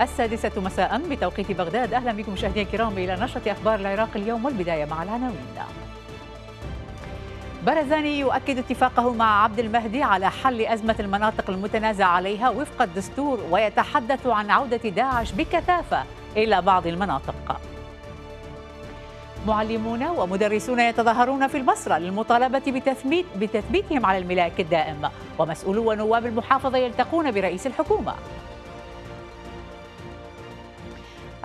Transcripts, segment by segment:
السادسة مساء بتوقيت بغداد أهلا بكم مشاهدينا الكرام إلى نشرة أخبار العراق اليوم والبداية مع العناوين برزاني يؤكد اتفاقه مع عبد المهدي على حل أزمة المناطق المتنازع عليها وفق الدستور ويتحدث عن عودة داعش بكثافة إلى بعض المناطق معلمون ومدرسون يتظاهرون في البصرة للمطالبة بتثبيت بتثبيتهم على الملاك الدائم ومسؤولو ونواب المحافظة يلتقون برئيس الحكومة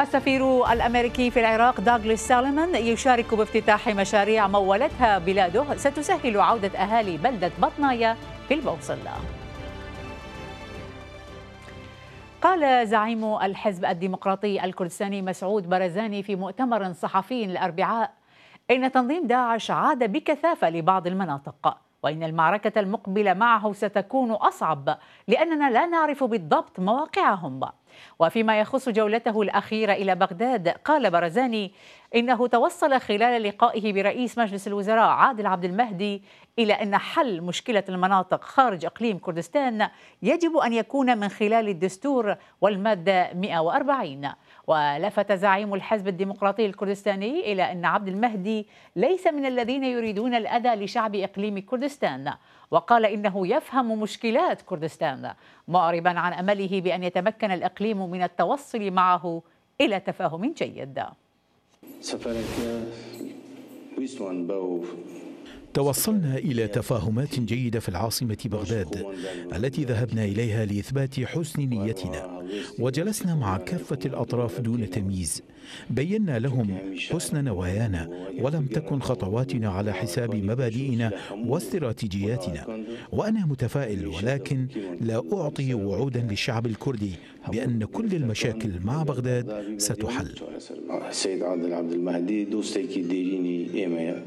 السفير الأمريكي في العراق داغلس سالمون يشارك بافتتاح مشاريع مولتها بلاده ستسهل عودة أهالي بلدة بطنايا في البوصلة قال زعيم الحزب الديمقراطي الكردستاني مسعود برزاني في مؤتمر صحفي الأربعاء إن تنظيم داعش عاد بكثافة لبعض المناطق وإن المعركة المقبلة معه ستكون أصعب لأننا لا نعرف بالضبط مواقعهم وفيما يخص جولته الأخيرة إلى بغداد قال برزاني إنه توصل خلال لقائه برئيس مجلس الوزراء عادل عبد المهدي إلى أن حل مشكلة المناطق خارج إقليم كردستان يجب أن يكون من خلال الدستور والمادة 140 ولفت زعيم الحزب الديمقراطي الكردستاني إلى أن عبد المهدي ليس من الذين يريدون الأذى لشعب إقليم كردستان وقال إنه يفهم مشكلات كردستان معربا عن أمله بأن يتمكن الإقليم من التوصل معه إلى تفاهم جيد توصلنا إلى تفاهمات جيدة في العاصمة بغداد التي ذهبنا إليها لإثبات حسن نيتنا وجلسنا مع كافة الأطراف دون تمييز بينا لهم حسن نوايانا ولم تكن خطواتنا على حساب مبادئنا واستراتيجياتنا وأنا متفائل ولكن لا أعطي وعودا للشعب الكردي بأن كل المشاكل مع بغداد ستحل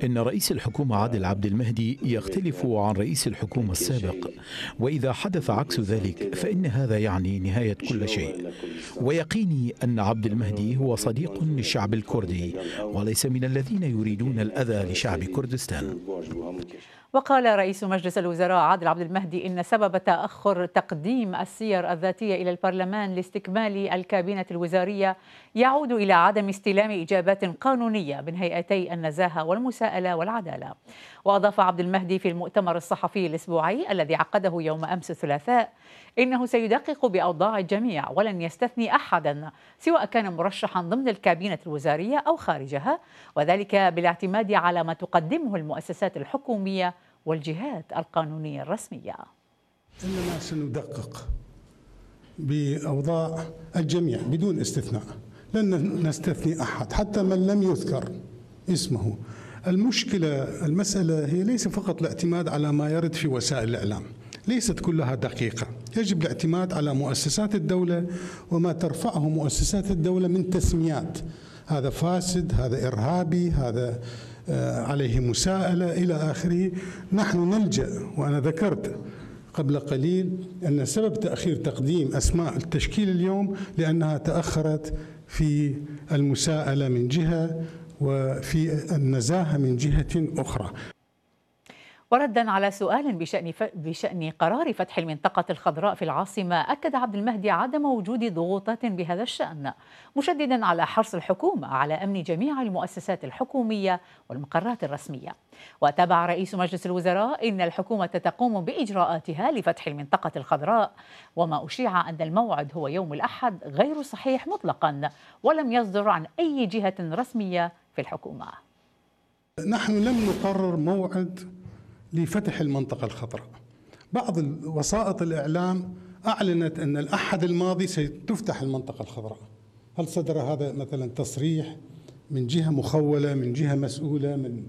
إن رئيس الحكومة عادل عبد المهدي يختلف عن رئيس الحكومة السابق وإذا حدث عكس ذلك فإن هذا يعني نهاية كل شيء شيء ويقيني أن عبد المهدي هو صديق للشعب الكردي وليس من الذين يريدون الأذى لشعب كردستان وقال رئيس مجلس الوزراء عادل عبد المهدي إن سبب تأخر تقديم السير الذاتية إلى البرلمان لاستكمال الكابينة الوزارية يعود إلى عدم استلام إجابات قانونية من هيئتي النزاهة والمساءلة والعدالة وأضاف عبد المهدي في المؤتمر الصحفي الأسبوعي الذي عقده يوم أمس الثلاثاء إنه سيدقق بأوضاع الجميع ولن يستثني أحدا سواء كان مرشحا ضمن الكابينة الوزارية أو خارجها وذلك بالاعتماد على ما تقدمه المؤسسات الحكومية والجهات القانونية الرسمية إننا سندقق بأوضاع الجميع بدون استثناء لن نستثني أحد حتى من لم يذكر اسمه المشكلة المسألة هي ليس فقط الاعتماد على ما يرد في وسائل الإعلام ليست كلها دقيقة يجب الاعتماد على مؤسسات الدولة وما ترفعه مؤسسات الدولة من تسميات هذا فاسد هذا إرهابي هذا آه، عليه مساءلة إلى آخره نحن نلجأ وأنا ذكرت قبل قليل أن سبب تأخير تقديم أسماء التشكيل اليوم لأنها تأخرت في المساءلة من جهة وفي النزاهة من جهة أخرى وردا على سؤال بشأن, ف... بشأن قرار فتح المنطقة الخضراء في العاصمة أكد عبد المهدي عدم وجود ضغوطات بهذا الشأن مشددا على حرص الحكومة على أمن جميع المؤسسات الحكومية والمقرات الرسمية وتابع رئيس مجلس الوزراء إن الحكومة تقوم بإجراءاتها لفتح المنطقة الخضراء وما أشيع أن الموعد هو يوم الأحد غير صحيح مطلقا ولم يصدر عن أي جهة رسمية في الحكومة نحن لم نقرر موعد لفتح المنطقة الخضراء بعض وسائط الإعلام أعلنت أن الأحد الماضي ستفتح المنطقة الخضراء هل صدر هذا مثلا تصريح من جهة مخولة من جهة مسؤولة من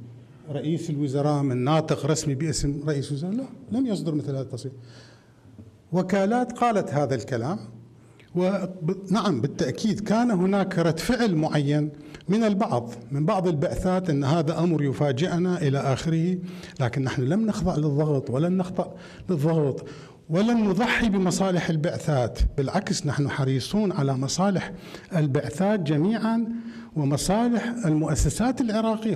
رئيس الوزراء من ناطق رسمي باسم رئيس الوزراء لا لم يصدر مثل هذا التصريح وكالات قالت هذا الكلام ونعم بالتأكيد كان هناك رد فعل معين من البعض من بعض البعثات ان هذا امر يفاجئنا الى اخره لكن نحن لم نخضع للضغط ولن نخضع للضغط ولن نضحي بمصالح البعثات بالعكس نحن حريصون على مصالح البعثات جميعا ومصالح المؤسسات العراقيه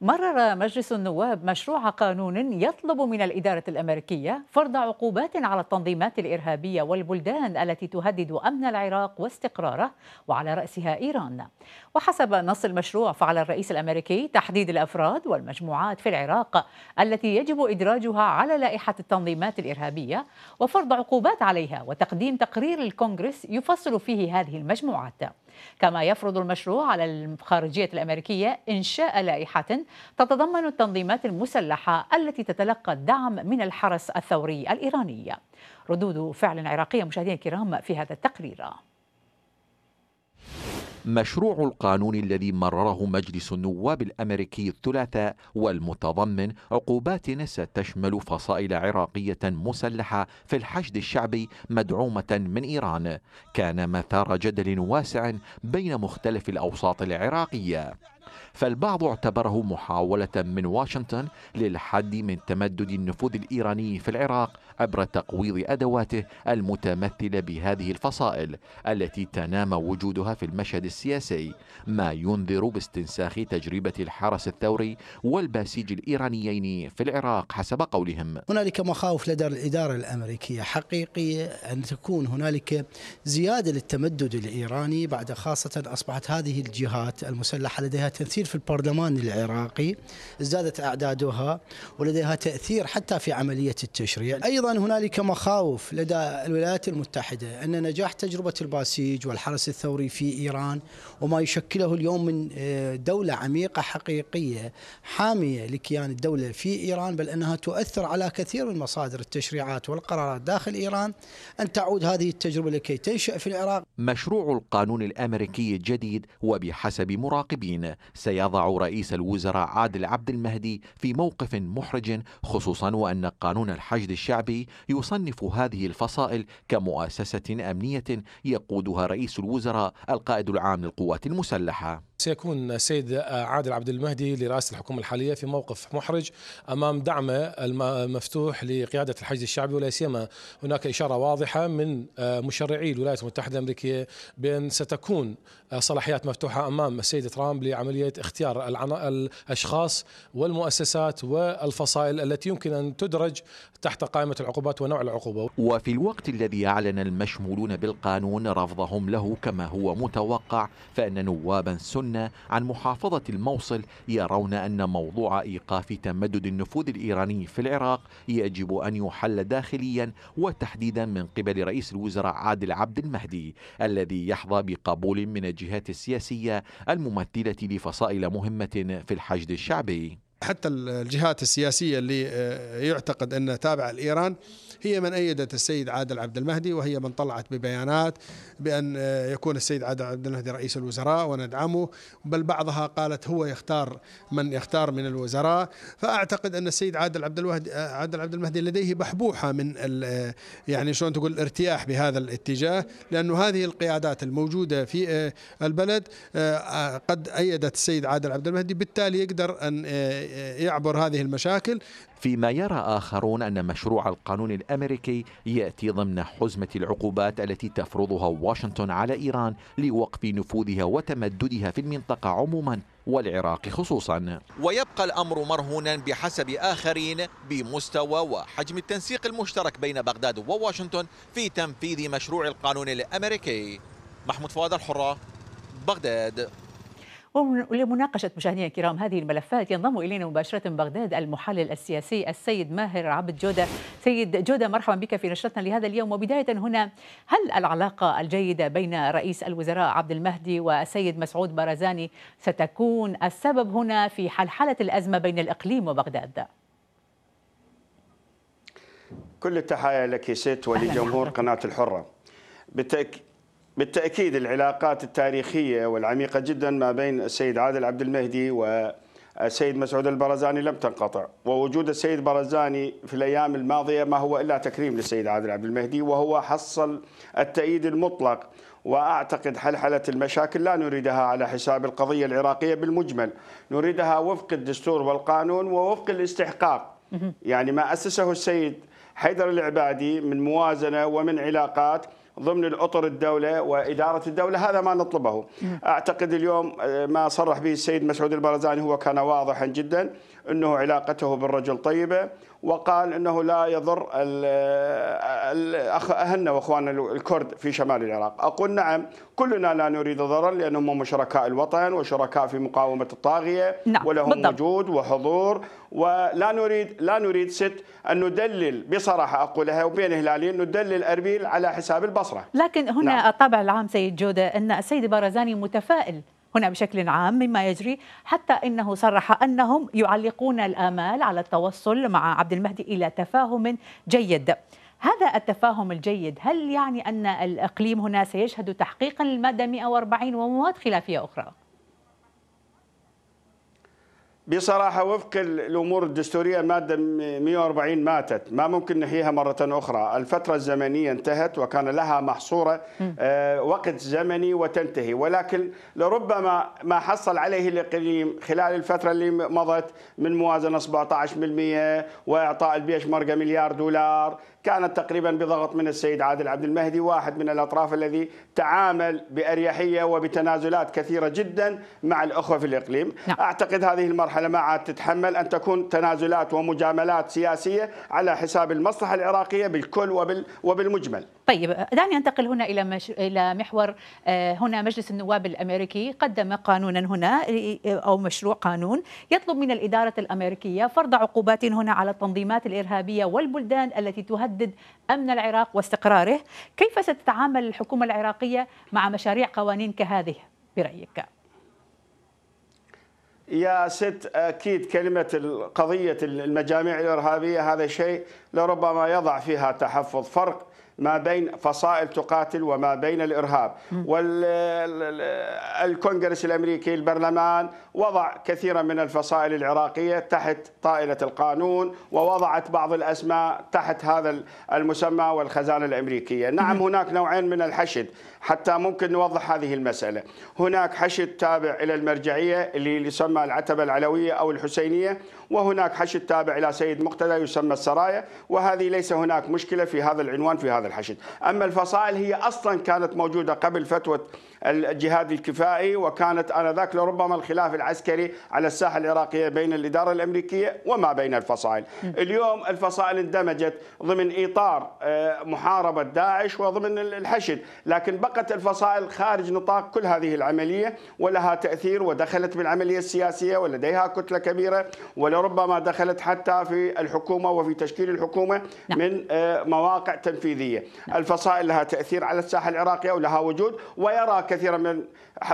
مرر مجلس النواب مشروع قانون يطلب من الإدارة الأمريكية فرض عقوبات على التنظيمات الإرهابية والبلدان التي تهدد أمن العراق واستقراره وعلى رأسها إيران وحسب نص المشروع فعلى الرئيس الأمريكي تحديد الأفراد والمجموعات في العراق التي يجب إدراجها على لائحة التنظيمات الإرهابية وفرض عقوبات عليها وتقديم تقرير الكونغرس يفصل فيه هذه المجموعات كما يفرض المشروع على الخارجية الأمريكية إنشاء لائحة تتضمن التنظيمات المسلحة التي تتلقى الدعم من الحرس الثوري الإيراني ردود فعل عراقية مشاهدينا الكرام في هذا التقرير مشروع القانون الذي مرره مجلس النواب الامريكي الثلاثاء والمتضمن عقوبات ستشمل فصائل عراقيه مسلحه في الحشد الشعبي مدعومه من ايران كان مثار جدل واسع بين مختلف الاوساط العراقيه فالبعض اعتبره محاولة من واشنطن للحد من تمدد النفوذ الإيراني في العراق عبر تقويض أدواته المتمثلة بهذه الفصائل التي تنام وجودها في المشهد السياسي ما ينذر باستنساخ تجربة الحرس الثوري والباسيج الإيرانيين في العراق حسب قولهم هنالك مخاوف لدى الإدارة الأمريكية حقيقية أن تكون هنالك زيادة للتمدد الإيراني بعد خاصة أصبحت هذه الجهات المسلحة لديها تمثيل في البرلمان العراقي ازدادت أعدادها ولديها تأثير حتى في عملية التشريع أيضا أيضا هنالك مخاوف لدى الولايات المتحدة أن نجاح تجربة الباسيج والحرس الثوري في إيران وما يشكله اليوم من آه، دولة عميقة حقيقية حامية لكيان الدولة في إيران بل أنها تؤثر على كثير من مصادر التشريعات والقرارات داخل إيران أن تعود هذه التجربة لكي تنشأ في العراق مشروع القانون الأمريكي الجديد وبحسب مراقبين سيضع رئيس الوزراء عادل عبد المهدي في موقف محرج خصوصا وأن قانون الحشد الشعبي الدولي يصنف هذه الفصائل كمؤسسة أمنية يقودها رئيس الوزراء القائد العام للقوات المسلحة سيكون سيد عادل عبد المهدي لرئاسة الحكومة الحالية في موقف محرج أمام دعمه المفتوح لقيادة الحشد الشعبي ولا سيما هناك إشارة واضحة من آه، مشرعي الولايات المتحدة الأمريكية بأن ستكون آه، صلاحيات مفتوحة أمام السيد ترامب لعملية اختيار الأشخاص والمؤسسات والفصائل التي يمكن أن تدرج تحت قائمة العقوبات ونوع العقوبة وفي الوقت الذي أعلن المشمولون بالقانون رفضهم له كما هو متوقع فإن نوابا سنة مسؤولون عن محافظة الموصل يرون أن موضوع إيقاف تمدد النفوذ الإيراني في العراق يجب أن يحل داخليا وتحديدا من قبل رئيس الوزراء عادل عبد المهدي الذي يحظى بقبول من الجهات السياسية الممثلة لفصائل مهمة في الحشد الشعبي حتى الجهات السياسية اللي آه، يعتقد أنها تابعة لإيران هي من أيدت السيد عادل عبد المهدي وهي من طلعت ببيانات بأن آه، يكون السيد عادل عبد المهدي رئيس الوزراء وندعمه بل بعضها قالت هو يختار من يختار من الوزراء فأعتقد أن السيد عادل عبد المهدي آه، عادل عبد المهدي لديه بحبوحة من يعني شلون تقول ارتياح بهذا الاتجاه لأنه هذه القيادات الموجودة في البلد قد أيدت السيد عادل عبد المهدي بالتالي يقدر أن يعبر هذه المشاكل فيما يرى آخرون أن مشروع القانون الأمريكي يأتي ضمن حزمة العقوبات التي تفرضها واشنطن على إيران لوقف نفوذها وتمددها في المنطقة عموما والعراق خصوصا ويبقى الأمر مرهونا بحسب آخرين بمستوى وحجم التنسيق المشترك بين بغداد وواشنطن في تنفيذ مشروع القانون الأمريكي محمود فؤاد الحرة بغداد ولمناقشة مشاهدينا الكرام هذه الملفات ينضم إلينا مباشرة من بغداد المحلل السياسي السيد ماهر عبد جودة سيد جودة مرحبا بك في نشرتنا لهذا اليوم وبداية هنا هل العلاقة الجيدة بين رئيس الوزراء عبد المهدي والسيد مسعود بارزاني ستكون السبب هنا في حلحلة الأزمة بين الإقليم وبغداد؟ كل التحايا لك يا ست ولجمهور قناة الحرة بالتأكيد بالتأكيد العلاقات التاريخية والعميقة جدا ما بين السيد عادل عبد المهدي والسيد مسعود البرزاني لم تنقطع ووجود السيد برزاني في الأيام الماضية ما هو إلا تكريم للسيد عادل عبد المهدي وهو حصل التأييد المطلق وأعتقد حلحلة المشاكل لا نريدها على حساب القضية العراقية بالمجمل نريدها وفق الدستور والقانون ووفق الاستحقاق يعني ما أسسه السيد حيدر العبادي من موازنة ومن علاقات ضمن الاطر الدوله واداره الدوله هذا ما نطلبه اعتقد اليوم آه، ما صرح به السيد مسعود البرزاني هو كان واضحا جدا أنه علاقته بالرجل طيبة وقال أنه لا يضر أهلنا وأخواننا الكرد في شمال العراق أقول نعم كلنا لا نريد ضرر لأنهم هم شركاء الوطن وشركاء في مقاومة الطاغية نعم. ولهم بالضبط. وجود وحضور ولا نريد لا نريد ست أن ندلل بصراحة أقولها وبين هلالين ندلل أربيل على حساب البصرة لكن هنا نعم. الطابع العام سيد جودة أن السيد بارزاني متفائل هنا بشكل عام مما يجري حتى انه صرح انهم يعلقون الامال على التوصل مع عبد المهدي الى تفاهم جيد. هذا التفاهم الجيد هل يعني ان الاقليم هنا سيشهد تحقيقا للماده 140 ومواد خلافيه اخرى؟ بصراحة وفق الأمور الدستورية المادة 140 ماتت ما ممكن نحييها مرة أخرى الفترة الزمنية انتهت وكان لها محصورة آه، وقت زمني وتنتهي ولكن لربما ما حصل عليه الإقليم خلال الفترة اللي مضت من موازنة 17% وإعطاء البيش مرقة مليار دولار كانت تقريبا بضغط من السيد عادل عبد المهدي واحد من الأطراف الذي تعامل بأريحية وبتنازلات كثيرة جدا مع الأخوة في الإقليم نعم. أعتقد هذه المرحلة ما عاد تتحمل أن تكون تنازلات ومجاملات سياسية على حساب المصلحة العراقية بالكل وبالمجمل طيب دعني انتقل هنا الى مش... الى محور آه، هنا مجلس النواب الامريكي قدم قانونا هنا او مشروع قانون يطلب من الاداره الامريكيه فرض عقوبات هنا على التنظيمات الارهابيه والبلدان التي تهدد امن العراق واستقراره، كيف ستتعامل الحكومه العراقيه مع مشاريع قوانين كهذه برايك؟ يا ست اكيد كلمه قضيه المجاميع الارهابيه هذا شيء لربما يضع فيها تحفظ فرق ما بين فصائل تقاتل وما بين الارهاب والكونغرس الامريكي البرلمان وضع كثيرا من الفصائل العراقيه تحت طائله القانون ووضعت بعض الاسماء تحت هذا المسمى والخزانه الامريكيه نعم هناك نوعين من الحشد حتى ممكن نوضح هذه المساله هناك حشد تابع الى المرجعيه اللي يسمى العتبه العلويه او الحسينيه وهناك حشد تابع إلى سيد مقتدى يسمى السرايا وهذه ليس هناك مشكلة في هذا العنوان في هذا الحشد أما الفصائل هي أصلا كانت موجودة قبل فتوى الجهاد الكفائي وكانت آنذاك لربما الخلاف العسكري على الساحة العراقية بين الإدارة الأمريكية وما بين الفصائل اليوم الفصائل اندمجت ضمن إطار آه، محاربة داعش وضمن الحشد لكن بقت الفصائل خارج نطاق كل هذه العملية ولها تأثير ودخلت بالعملية السياسية ولديها كتلة كبيرة ولربما دخلت حتى في الحكومة وفي تشكيل الحكومة نعم. من آه، مواقع تنفيذية نعم. الفصائل لها تأثير على الساحة العراقية ولها وجود ويرى كثيرا من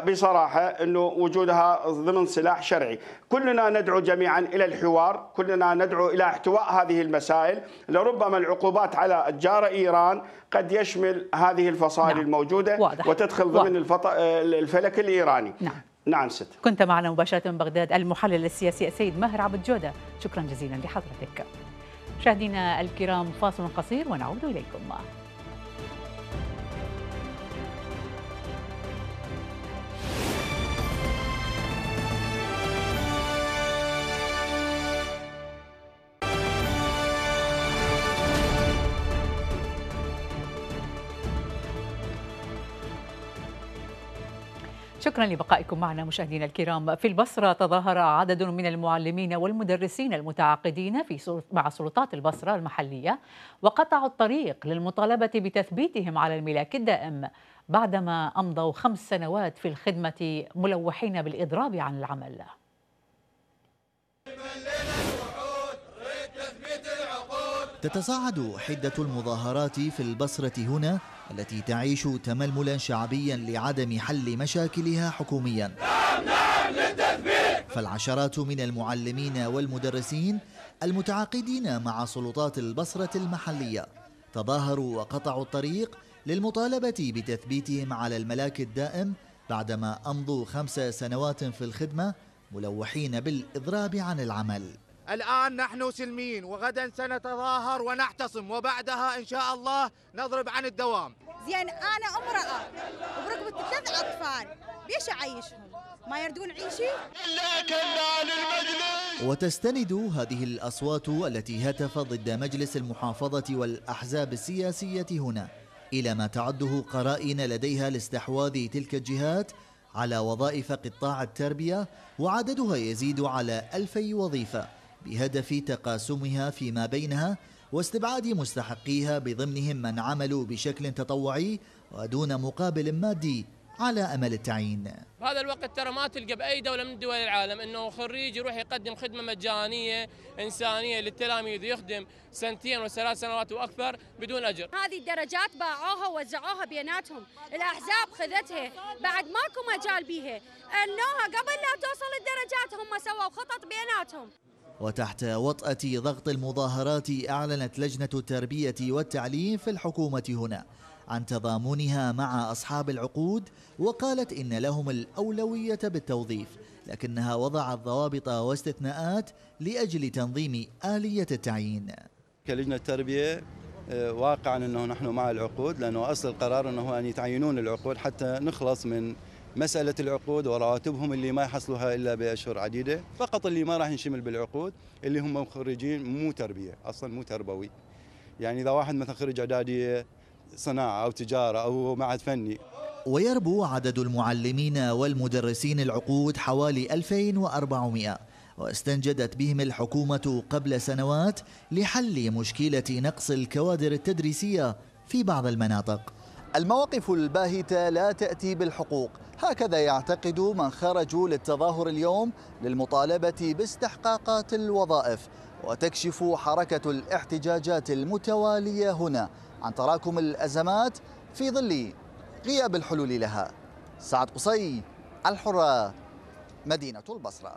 بصراحه انه وجودها ضمن سلاح شرعي، كلنا ندعو جميعا الى الحوار، كلنا ندعو الى احتواء هذه المسائل، لربما العقوبات على جار ايران قد يشمل هذه الفصائل نعم. الموجوده واضح. وتدخل ضمن الفط... الفلك الايراني. نعم. نعم ست كنت معنا مباشرة من بغداد المحلل السياسي السيد ماهر عبد جودة شكرا جزيلا لحضرتك مشاهدينا الكرام فاصل قصير ونعود إليكم شكرا لبقائكم معنا مشاهدينا الكرام في البصرة تظاهر عدد من المعلمين والمدرسين المتعاقدين في مع سلطات البصرة المحلية وقطعوا الطريق للمطالبة بتثبيتهم على الملاك الدائم بعدما أمضوا خمس سنوات في الخدمة ملوحين بالإضراب عن العمل تتصاعد حدة المظاهرات في البصرة هنا التي تعيش تململا شعبيا لعدم حل مشاكلها حكوميا نعم نعم للتثبيت فالعشرات من المعلمين والمدرسين المتعاقدين مع سلطات البصرة المحلية تظاهروا وقطعوا الطريق للمطالبة بتثبيتهم على الملاك الدائم بعدما أمضوا خمس سنوات في الخدمة ملوحين بالإضراب عن العمل الآن نحن سلميين وغدا سنتظاهر ونعتصم وبعدها إن شاء الله نضرب عن الدوام زين أنا امرأة وبركبة ثلاث أطفال بيش أعيشهم ما يردون عيشي وتستند هذه الأصوات التي هتف ضد مجلس المحافظة والأحزاب السياسية هنا إلى ما تعده قرائن لديها لاستحواذ تلك الجهات على وظائف قطاع التربية وعددها يزيد على ألفي وظيفة بهدف تقاسمها فيما بينها واستبعاد مستحقيها بضمنهم من عملوا بشكل تطوعي ودون مقابل مادي على امل التعيين. بهذا الوقت ترى ما تلقى باي دوله من دول العالم انه خريج يروح يقدم خدمه مجانيه انسانيه للتلاميذ يخدم سنتين وثلاث سنوات واكثر بدون اجر. هذه الدرجات باعوها ووزعوها بيناتهم، الاحزاب خذتها بعد ماكو مجال بيها، انوها قبل لا توصل الدرجات هم سووا خطط بيناتهم. وتحت وطأة ضغط المظاهرات أعلنت لجنة التربية والتعليم في الحكومة هنا عن تضامنها مع أصحاب العقود وقالت إن لهم الأولوية بالتوظيف لكنها وضعت ضوابط واستثناءات لأجل تنظيم آلية التعيين كلجنة التربية آه، واقعا أنه نحن مع العقود لأنه أصل القرار أنه أن يتعينون العقود حتى نخلص من مساله العقود ورواتبهم اللي ما يحصلوها الا باشهر عديده فقط اللي ما راح ينشمل بالعقود اللي هم خريجين مو تربيه اصلا مو تربوي يعني اذا واحد مثلا خريج اعداديه صناعه او تجاره او معهد فني ويربو عدد المعلمين والمدرسين العقود حوالي 2400 واستنجدت بهم الحكومة قبل سنوات لحل مشكلة نقص الكوادر التدريسية في بعض المناطق المواقف الباهتة لا تأتي بالحقوق هكذا يعتقد من خرجوا للتظاهر اليوم للمطالبة باستحقاقات الوظائف وتكشف حركة الاحتجاجات المتوالية هنا عن تراكم الأزمات في ظل غياب الحلول لها سعد قصي الحرة مدينة البصرة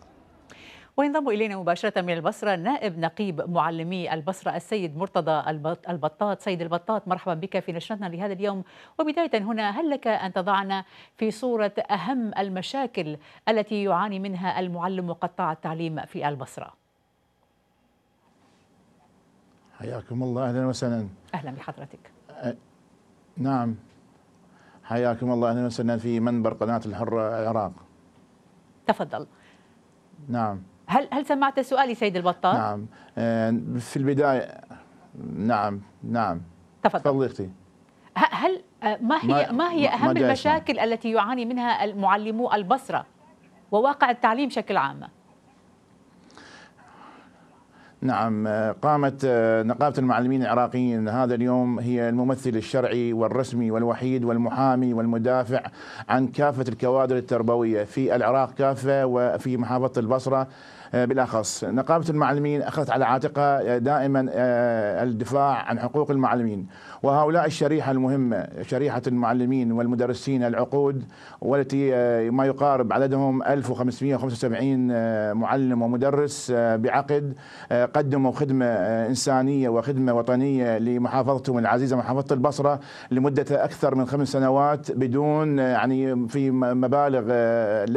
وينضم إلينا مباشرة من البصرة نائب نقيب معلمي البصرة السيد مرتضى البطاط سيد البطاط مرحبا بك في نشرتنا لهذا اليوم وبداية هنا هل لك أن تضعنا في صورة أهم المشاكل التي يعاني منها المعلم وقطاع التعليم في البصرة حياكم الله أهلا وسهلا أهلا بحضرتك أه نعم حياكم الله أهلا وسهلا في منبر قناة الحرة العراق تفضل نعم هل هل سمعت سؤالي سيد البطال؟ نعم آه، في البداية نعم نعم تفضل تفضلي اختي هل آه، ما هي ما هي اهم ما المشاكل التي يعاني منها المعلمو البصره وواقع التعليم بشكل عام؟ نعم آه، قامت نقابة المعلمين العراقيين هذا اليوم هي الممثل الشرعي والرسمي والوحيد والمحامي والمدافع عن كافة الكوادر التربوية في العراق كافة وفي محافظة البصرة آه، بالاخص نقابه المعلمين اخذت على عاتقها آه، دائما آه، الدفاع عن حقوق المعلمين وهؤلاء الشريحه المهمه شريحه المعلمين والمدرسين العقود والتي ما يقارب عددهم 1575 معلم ومدرس بعقد قدموا خدمه انسانيه وخدمه وطنيه لمحافظتهم العزيزه محافظه البصره لمده اكثر من خمس سنوات بدون يعني في مبالغ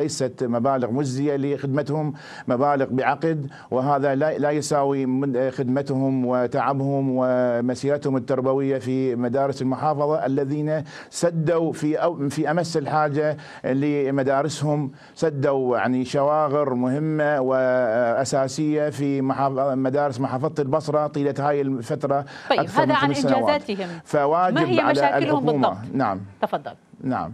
ليست مبالغ مجزيه لخدمتهم مبالغ متعلق بعقد وهذا لا يساوي آه، خدمتهم وتعبهم ومسيرتهم التربويه في مدارس المحافظه الذين سدوا في أو في امس الحاجه لمدارسهم سدوا يعني شواغر مهمه واساسيه في مدارس محافظه البصره طيله هاي الفتره طيب أكثر هذا من عن انجازاتهم فواجب ما هي على مشاكلهم الحكومة. بالضبط؟ نعم تفضل نعم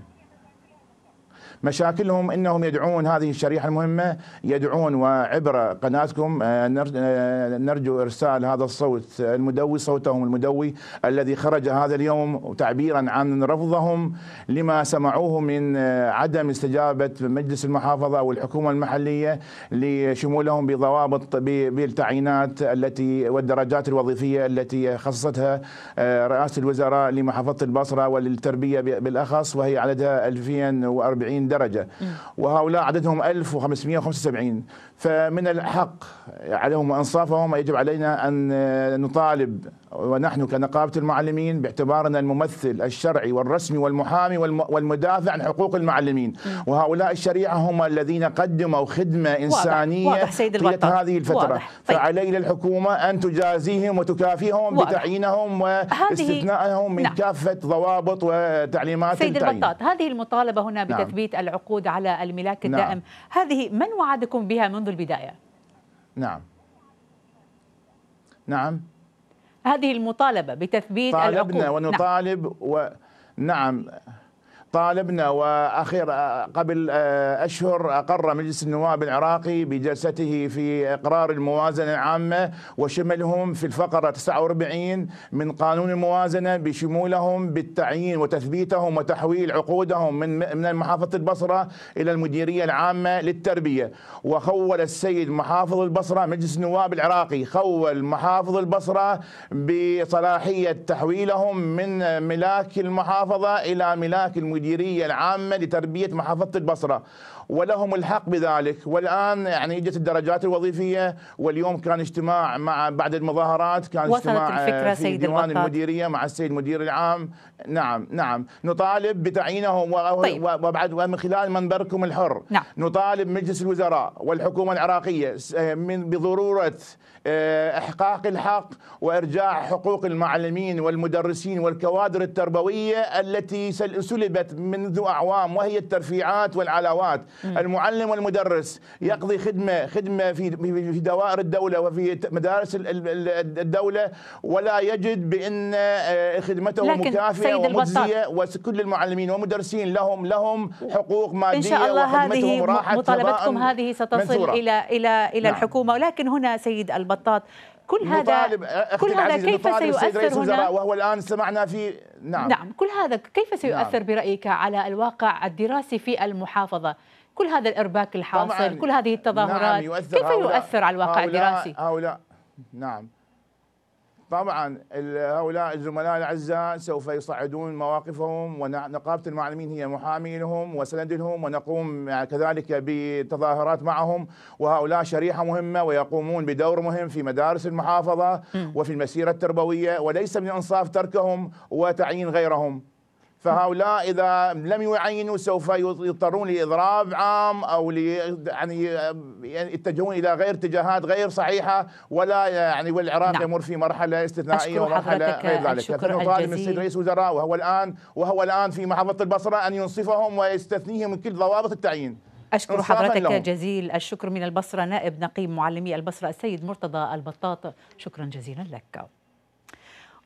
مشاكلهم انهم يدعون هذه الشريحه المهمه يدعون وعبر قناتكم آه، آه، نرجو ارسال هذا الصوت المدوي صوتهم المدوي الذي خرج هذا اليوم تعبيرا عن رفضهم لما سمعوه من آه، عدم استجابه مجلس المحافظه والحكومه المحليه لشمولهم بضوابط بالتعيينات التي والدرجات الوظيفيه التي خصصتها رئاسه الوزراء لمحافظه البصره وللتربيه بالاخص وهي عددها 2040 درجة وهؤلاء عددهم 1575 فمن الحق عليهم وانصافهم يجب علينا ان نطالب ونحن كنقابه المعلمين باعتبارنا الممثل الشرعي والرسمي والمحامي والمدافع عن حقوق المعلمين وهؤلاء الشريعه هم الذين قدموا خدمه انسانيه واضح. واضح سيد هذه الفتره طيب. فعلينا الحكومه ان تجازيهم وتكافئهم بتعيينهم واستثنائهم من نعم. كافه ضوابط وتعليمات سيد التعيين. البطاط هذه المطالبه هنا نعم. بتثبيت نعم. العقود على الملاك نعم. الدائم نعم. هذه من وعدكم بها منذ منذ البدايه. نعم نعم هذه المطالبة بتثبيت طالبنا العقوبة نعم. ونطالب نعم. و... نعم طالبنا واخير آه، قبل آه، اشهر اقر مجلس النواب العراقي بجلسته في اقرار الموازنه العامه وشملهم في الفقره 49 من قانون الموازنه بشمولهم بالتعيين وتثبيتهم وتحويل عقودهم من من محافظه البصره الى المديريه العامه للتربيه وخول السيد محافظ البصره مجلس النواب العراقي خول محافظ البصره بصلاحيه تحويلهم من ملاك المحافظه الى ملاك المديريه المديريه العامة لتربية محافظة البصرة ولهم الحق بذلك والآن يعني جت الدرجات الوظيفية واليوم كان اجتماع مع بعد المظاهرات كان اجتماع الفكرة في سيد ديوان البطل. المديرية مع السيد المدير العام نعم نعم نطالب بتعيينهم طيب. وبعد ومن خلال منبركم الحر نعم. نطالب مجلس الوزراء والحكومة العراقية من بضرورة آه، إحقاق الحق وإرجاع حقوق المعلمين والمدرسين والكوادر التربوية التي سلبت منذ أعوام وهي الترفيعات والعلاوات المعلم والمدرس يقضي خدمة خدمة في في دوائر الدولة وفي مدارس الدولة ولا يجد بأن آه، خدمته مكافئة ومجزية وكل المعلمين والمدرسين لهم لهم حقوق مادية إن شاء الله هذه مطالبتكم هذه ستصل إلى إلى إلى نعم. الحكومة ولكن هنا سيد البطل بطاط كل هذا كل هذا كيف سيؤثر هنا وهو الان سمعنا في نعم نعم كل هذا كيف سيؤثر نعم. برايك على الواقع الدراسي في المحافظه كل هذا الارباك الحاصل كل هذه التظاهرات نعم يؤثر كيف يؤثر على الواقع هؤلاء الدراسي هؤلاء نعم طبعا هؤلاء الزملاء الاعزاء سوف يصعدون مواقفهم ونقابه المعلمين هي محامي لهم وسند لهم ونقوم كذلك بتظاهرات معهم وهؤلاء شريحه مهمه ويقومون بدور مهم في مدارس المحافظه وفي المسيره التربويه وليس من انصاف تركهم وتعيين غيرهم فهؤلاء إذا لم يعينوا سوف يضطرون لإضراب عام أو يعني،, يعني يتجهون إلى غير اتجاهات غير صحيحة ولا يعني والعراق نعم. يمر في مرحلة استثنائية ومرحلة غير ذلك لكن نطالب من السيد رئيس وزراء وهو الآن وهو الآن في محافظة البصرة أن ينصفهم ويستثنيهم من كل ضوابط التعيين أشكر حضرتك لهم. جزيل الشكر من البصرة نائب نقيب معلمي البصرة السيد مرتضى البطاط شكرا جزيلا لك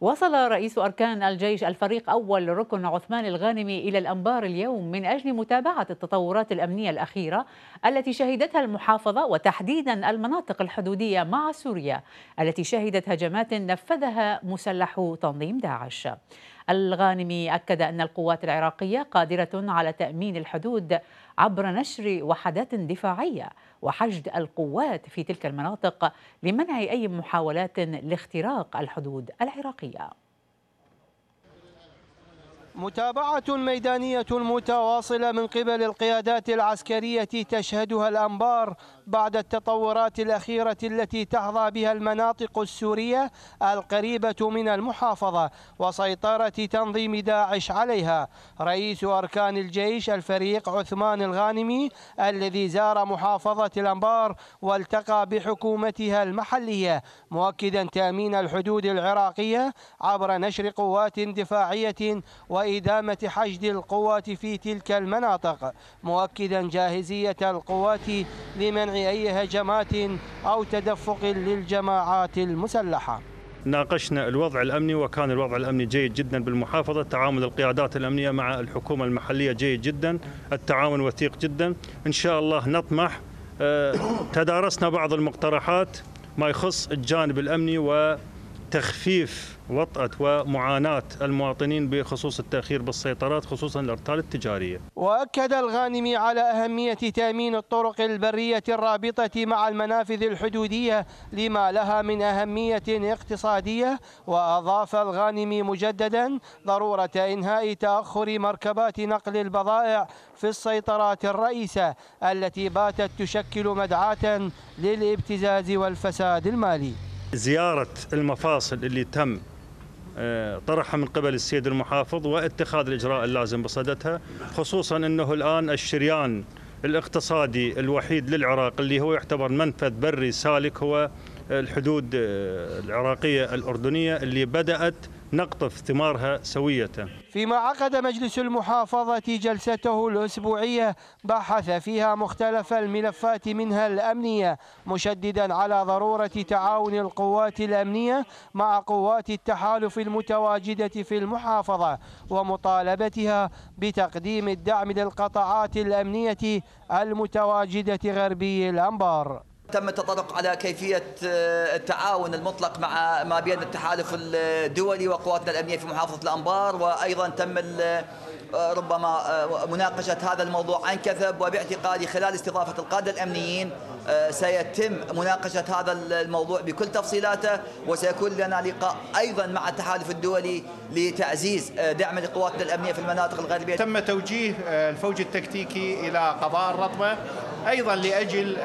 وصل رئيس أركان الجيش الفريق أول ركن عثمان الغانمي إلى الأنبار اليوم من أجل متابعة التطورات الأمنية الأخيرة التي شهدتها المحافظة وتحديدا المناطق الحدودية مع سوريا التي شهدت هجمات نفذها مسلح تنظيم داعش الغانمي أكد أن القوات العراقية قادرة على تأمين الحدود عبر نشر وحدات دفاعية وحشد القوات في تلك المناطق لمنع أي محاولات لاختراق الحدود العراقية متابعة ميدانية متواصلة من قبل القيادات العسكرية تشهدها الأنبار بعد التطورات الأخيرة التي تحظى بها المناطق السورية القريبة من المحافظة وسيطرة تنظيم داعش عليها رئيس أركان الجيش الفريق عثمان الغانمي الذي زار محافظة الأنبار والتقى بحكومتها المحلية مؤكدا تأمين الحدود العراقية عبر نشر قوات دفاعية و وإدامة حشد القوات في تلك المناطق مؤكدا جاهزية القوات لمنع أي هجمات أو تدفق للجماعات المسلحة ناقشنا الوضع الامني وكان الوضع الامني جيد جدا بالمحافظه، تعامل القيادات الامنيه مع الحكومه المحليه جيد جدا، التعاون وثيق جدا، ان شاء الله نطمح آه، تدارسنا بعض المقترحات ما يخص الجانب الامني وتخفيف وطأة ومعاناة المواطنين بخصوص التأخير بالسيطرات خصوصا الأرطال التجارية وأكد الغانمي على أهمية تأمين الطرق البرية الرابطة مع المنافذ الحدودية لما لها من أهمية اقتصادية وأضاف الغانمي مجددا ضرورة إنهاء تأخر مركبات نقل البضائع في السيطرات الرئيسة التي باتت تشكل مدعاة للابتزاز والفساد المالي زيارة المفاصل اللي تم آه، طرحها من قبل السيد المحافظ واتخاذ الاجراء اللازم بصددها خصوصا انه الان الشريان الاقتصادي الوحيد للعراق اللي هو يعتبر منفذ بري سالك هو الحدود آه، العراقيه الاردنيه اللي بدات نقطف ثمارها سوية فيما عقد مجلس المحافظة جلسته الأسبوعية بحث فيها مختلف الملفات منها الأمنية مشددا على ضرورة تعاون القوات الأمنية مع قوات التحالف المتواجدة في المحافظة ومطالبتها بتقديم الدعم للقطاعات الأمنية المتواجدة غربي الأنبار تم التطرق على كيفية آه، التعاون المطلق مع ما بين التحالف الدولي وقواتنا الأمنية في محافظة الأنبار وأيضا تم آه، ربما آه، مناقشة هذا الموضوع عن كثب وباعتقادي خلال استضافة القادة الأمنيين سيتم مناقشة هذا الموضوع بكل تفصيلاته وسيكون لنا لقاء أيضا مع التحالف الدولي لتعزيز دعم لقواتنا الأمنية في المناطق الغربية تم توجيه الفوج التكتيكي إلى قضاء الرطبة أيضا لأجل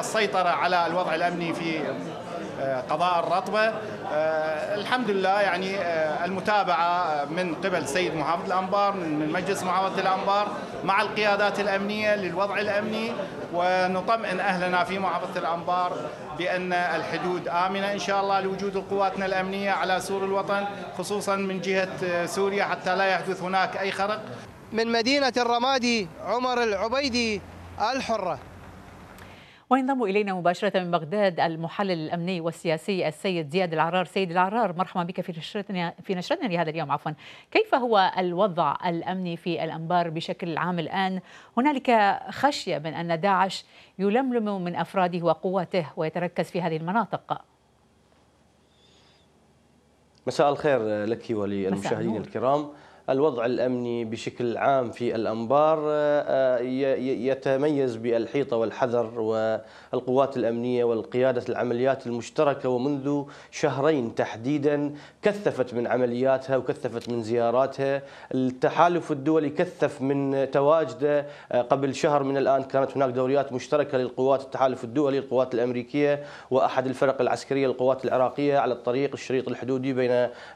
السيطرة على الوضع الأمني في آه، قضاء الرطبة آه، الحمد لله يعني آه، المتابعة من قبل سيد محافظ الأنبار من مجلس محافظة الأنبار مع القيادات الأمنية للوضع الأمني ونطمئن أهلنا في محافظة الأنبار بأن الحدود آمنة إن شاء الله لوجود قواتنا الأمنية على سور الوطن خصوصا من جهة سوريا حتى لا يحدث هناك أي خرق من مدينة الرمادي عمر العبيدي الحرة وينضم إلينا مباشرة من بغداد المحلل الأمني والسياسي السيد زياد العرار سيد العرار مرحبا بك في نشرتنا, في نشرتنا لهذا اليوم عفوا كيف هو الوضع الأمني في الأنبار بشكل عام الآن هنالك خشية من أن داعش يلملم من أفراده وقواته ويتركز في هذه المناطق مساء الخير لك وللمشاهدين الكرام الوضع الأمني بشكل عام في الأنبار آه، آه، يتميز بالحيطة والحذر والقوات الأمنية والقيادة العمليات المشتركة ومنذ شهرين تحديدا كثفت من عملياتها وكثفت من زياراتها التحالف الدولي كثف من تواجده آه، قبل شهر من الآن كانت هناك دوريات مشتركة للقوات التحالف الدولي القوات الأمريكية وأحد الفرق العسكرية القوات العراقية على الطريق الشريط الحدودي بين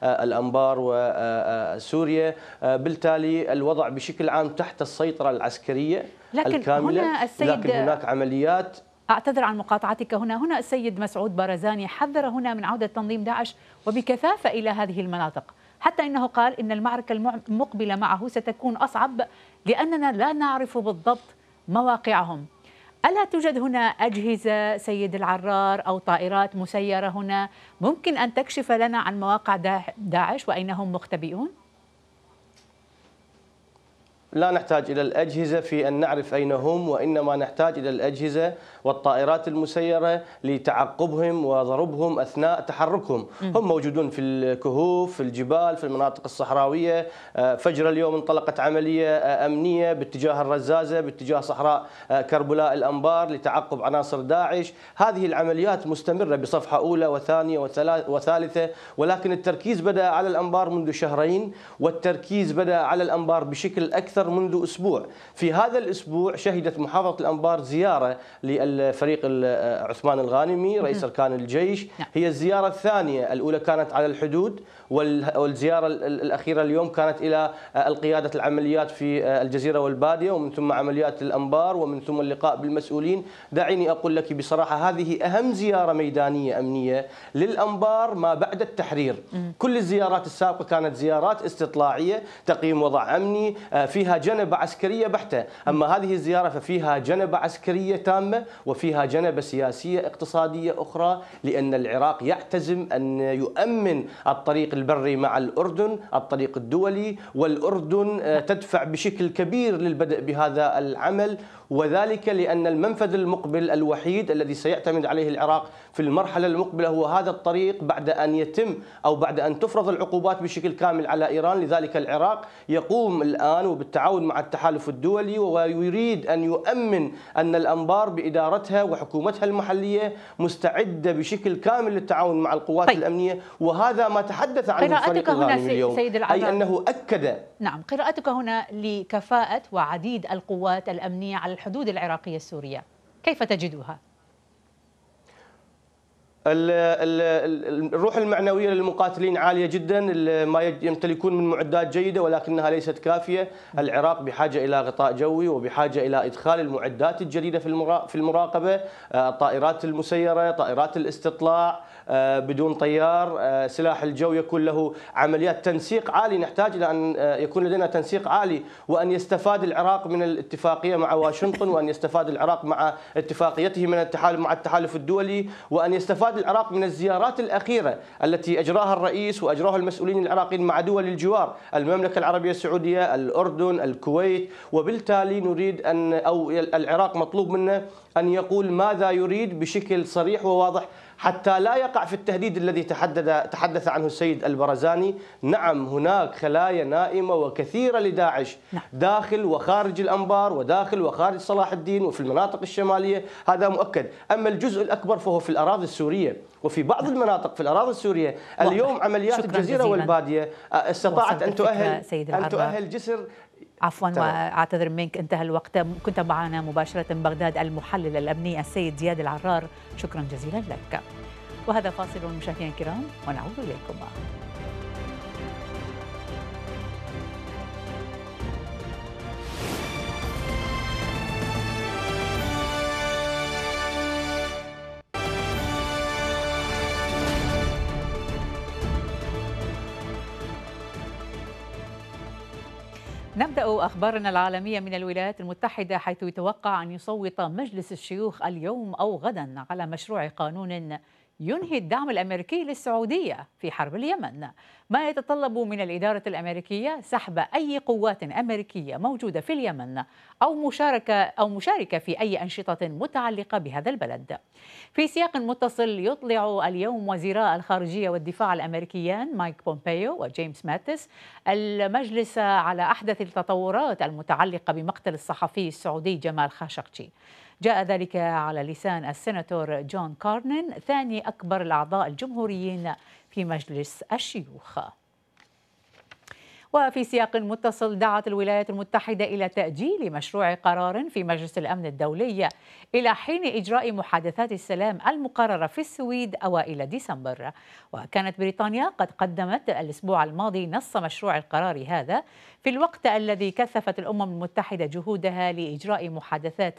الأنبار وسوريا آه، بالتالي الوضع بشكل عام تحت السيطرة العسكرية لكن الكاملة هنا السيد لكن هناك عمليات أعتذر عن مقاطعتك هنا هنا السيد مسعود بارزاني حذر هنا من عودة تنظيم داعش وبكثافة إلى هذه المناطق حتى انه قال ان المعركه المقبله معه ستكون اصعب لاننا لا نعرف بالضبط مواقعهم. الا توجد هنا اجهزه سيد العرار او طائرات مسيره هنا ممكن ان تكشف لنا عن مواقع داعش واين هم مختبئون؟ لا نحتاج إلى الأجهزة في أن نعرف أين هم وإنما نحتاج إلى الأجهزة والطائرات المسيرة لتعقبهم وضربهم أثناء تحركهم م. هم موجودون في الكهوف في الجبال في المناطق الصحراوية آه، فجر اليوم انطلقت عملية آه، أمنية باتجاه الرزازة باتجاه صحراء آه، كربلاء الأنبار لتعقب عناصر داعش هذه العمليات مستمرة بصفحة أولى وثانية وثالثة ولكن التركيز بدأ على الأنبار منذ شهرين والتركيز بدأ على الأنبار بشكل أكثر أكثر منذ أسبوع في هذا الأسبوع شهدت محافظة الأنبار زيارة للفريق عثمان الغانمي رئيس أركان الجيش نعم. هي الزيارة الثانية الأولى كانت على الحدود والزيارة الأخيرة اليوم كانت إلى آه، القيادة العمليات في آه، الجزيرة والبادية ومن ثم عمليات الأنبار ومن ثم اللقاء بالمسؤولين دعيني أقول لك بصراحة هذه أهم زيارة ميدانية أمنية للأنبار ما بعد التحرير كل الزيارات السابقة كانت زيارات استطلاعية تقييم وضع أمني آه، فيها جنبة عسكرية بحتة أما هذه الزيارة ففيها جنبة عسكرية تامة وفيها جنبة سياسية اقتصادية أخرى لأن العراق يعتزم أن يؤمن الطريق البري مع الأردن الطريق الدولي والأردن آه، تدفع بشكل كبير للبدء بهذا العمل وذلك لأن المنفذ المقبل الوحيد الذي سيعتمد عليه العراق في المرحلة المقبلة هو هذا الطريق بعد أن يتم أو بعد أن تفرض العقوبات بشكل كامل على إيران لذلك العراق يقوم الآن وبالتعاون مع التحالف الدولي ويريد أن يؤمن أن الأنبار بإدارتها وحكومتها المحلية مستعدة بشكل كامل للتعاون مع القوات طيب. الأمنية وهذا ما تحدث عنه الفريق هنا اليوم سيد أي أنه أكد نعم قراءتك هنا لكفاءة وعديد القوات الأمنية على الحدود العراقية السورية كيف تجدها؟ الروح المعنوية للمقاتلين عالية جدا ما يمتلكون من معدات جيدة ولكنها ليست كافية العراق بحاجة إلى غطاء جوي وبحاجة إلى إدخال المعدات الجديدة في المراقبة آه، الطائرات المسيرة طائرات الاستطلاع آه، بدون طيار آه، سلاح الجو يكون له عمليات تنسيق عالي نحتاج إلى أن آه، يكون لدينا تنسيق عالي وأن يستفاد العراق من الاتفاقية مع واشنطن وأن يستفاد العراق مع اتفاقيته من التحالف مع التحالف الدولي وأن يستفاد العراق من الزيارات الأخيرة التي أجراها الرئيس وأجراها المسؤولين العراقيين مع دول الجوار المملكة العربية السعودية الأردن الكويت وبالتالي نريد أن أو العراق مطلوب منه أن يقول ماذا يريد بشكل صريح وواضح حتى لا يقع في التهديد الذي تحدد تحدث عنه السيد البرزاني نعم هناك خلايا نائمة وكثيرة لداعش نعم. داخل وخارج الأنبار وداخل وخارج صلاح الدين وفي المناطق الشمالية هذا مؤكد أما الجزء الأكبر فهو في الأراضي السورية وفي بعض نعم. المناطق في الأراضي السورية اليوم عمليات الجزيرة والبادية استطاعت أن تؤهل, أن تؤهل جسر عفوا طبعا. واعتذر منك انتهى الوقت كنت معنا مباشره من بغداد المحلل الامني السيد زياد العرار شكرا جزيلا لك وهذا فاصل مشاهدينا الكرام ونعود اليكم أخبارنا العالمية من الولايات المتحدة حيث يتوقع أن يصوت مجلس الشيوخ اليوم أو غدا على مشروع قانون ينهي الدعم الأمريكي للسعودية في حرب اليمن ما يتطلب من الإدارة الأمريكية سحب أي قوات أمريكية موجودة في اليمن أو مشاركة أو مشاركة في أي أنشطة متعلقة بهذا البلد. في سياق متصل يطلع اليوم وزراء الخارجية والدفاع الأمريكيان مايك بومبيو وجيمس ماتس المجلس على أحدث التطورات المتعلقة بمقتل الصحفي السعودي جمال خاشقجي. جاء ذلك على لسان السناتور جون كارنن ثاني أكبر الأعضاء الجمهوريين في مجلس الشيوخ وفي سياق متصل دعت الولايات المتحدة إلى تأجيل مشروع قرار في مجلس الأمن الدولي إلى حين إجراء محادثات السلام المقررة في السويد أوائل ديسمبر وكانت بريطانيا قد قدمت الأسبوع الماضي نص مشروع القرار هذا في الوقت الذي كثفت الأمم المتحدة جهودها لإجراء محادثات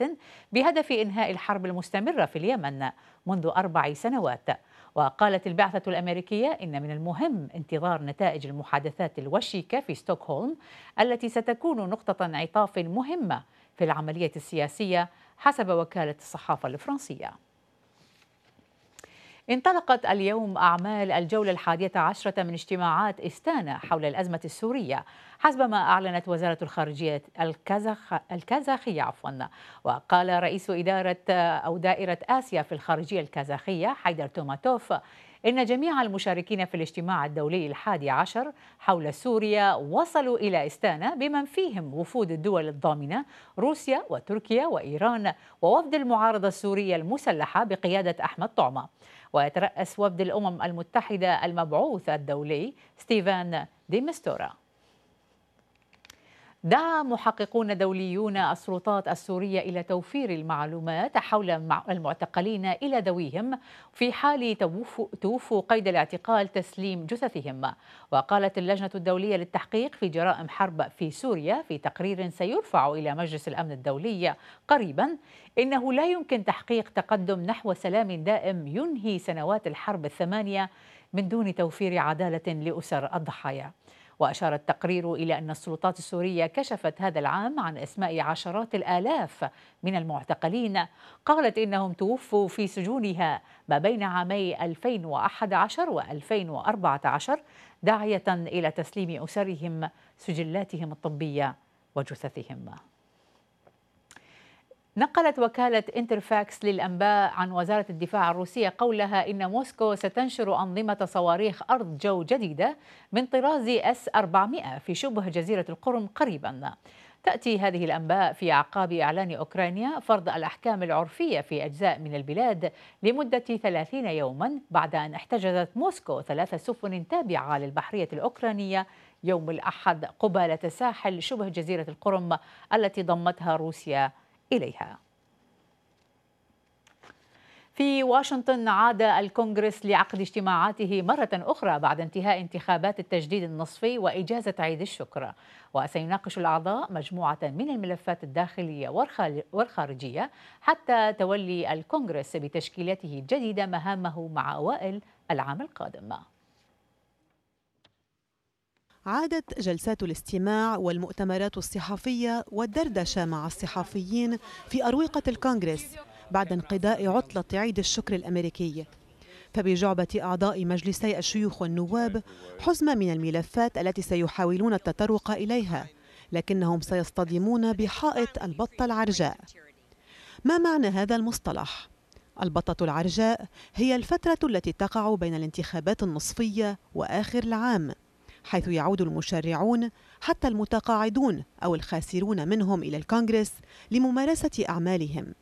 بهدف إنهاء الحرب المستمرة في اليمن منذ أربع سنوات وقالت البعثة الأمريكية إن من المهم انتظار نتائج المحادثات الوشيكة في ستوكهولم التي ستكون نقطة انعطاف مهمة في العملية السياسية حسب وكالة الصحافة الفرنسية انطلقت اليوم أعمال الجولة الحادية عشرة من اجتماعات استانا حول الأزمة السورية حسب ما أعلنت وزارة الخارجية الكازخ الكازاخية عفوا وقال رئيس إدارة أو دائرة آسيا في الخارجية الكازاخية حيدر توماتوف إن جميع المشاركين في الاجتماع الدولي الحادي عشر حول سوريا وصلوا إلى استانا بمن فيهم وفود الدول الضامنة روسيا وتركيا وإيران ووفد المعارضة السورية المسلحة بقيادة أحمد طعمة ويترأس وفد الأمم المتحدة المبعوث الدولي ستيفان ديمستورا دعا محققون دوليون السلطات السورية إلى توفير المعلومات حول المعتقلين إلى ذويهم في حال توفوا قيد الاعتقال تسليم جثثهم وقالت اللجنة الدولية للتحقيق في جرائم حرب في سوريا في تقرير سيرفع إلى مجلس الأمن الدولي قريبا إنه لا يمكن تحقيق تقدم نحو سلام دائم ينهي سنوات الحرب الثمانية من دون توفير عدالة لأسر الضحايا وأشار التقرير إلى أن السلطات السورية كشفت هذا العام عن أسماء عشرات الآلاف من المعتقلين قالت إنهم توفوا في سجونها ما بين عامي 2011 و 2014 داعية إلى تسليم أسرهم سجلاتهم الطبية وجثثهم نقلت وكالة انترفاكس للأنباء عن وزارة الدفاع الروسية قولها إن موسكو ستنشر أنظمة صواريخ أرض جو جديدة من طراز S-400 في شبه جزيرة القرم قريباً تأتي هذه الأنباء في أعقاب إعلان أوكرانيا فرض الأحكام العرفية في أجزاء من البلاد لمدة 30 يوما بعد أن احتجزت موسكو ثلاث سفن تابعة للبحرية الأوكرانية يوم الأحد قبالة ساحل شبه جزيرة القرم التي ضمتها روسيا إليها في واشنطن عاد الكونغرس لعقد اجتماعاته مرة أخرى بعد انتهاء انتخابات التجديد النصفي وإجازة عيد الشكر وسيناقش الأعضاء مجموعة من الملفات الداخلية والخارجية حتى تولي الكونغرس بتشكيلته الجديدة مهامه مع أوائل العام القادم عادت جلسات الاستماع والمؤتمرات الصحفية والدردشة مع الصحفيين في أروقة الكونغرس بعد انقضاء عطلة عيد الشكر الأمريكي فبجعبة أعضاء مجلسي الشيوخ والنواب حزمة من الملفات التي سيحاولون التطرق إليها لكنهم سيصطدمون بحائط البطة العرجاء ما معنى هذا المصطلح؟ البطة العرجاء هي الفترة التي تقع بين الانتخابات النصفية وآخر العام حيث يعود المشرعون حتى المتقاعدون أو الخاسرون منهم إلى الكونغرس لممارسة أعمالهم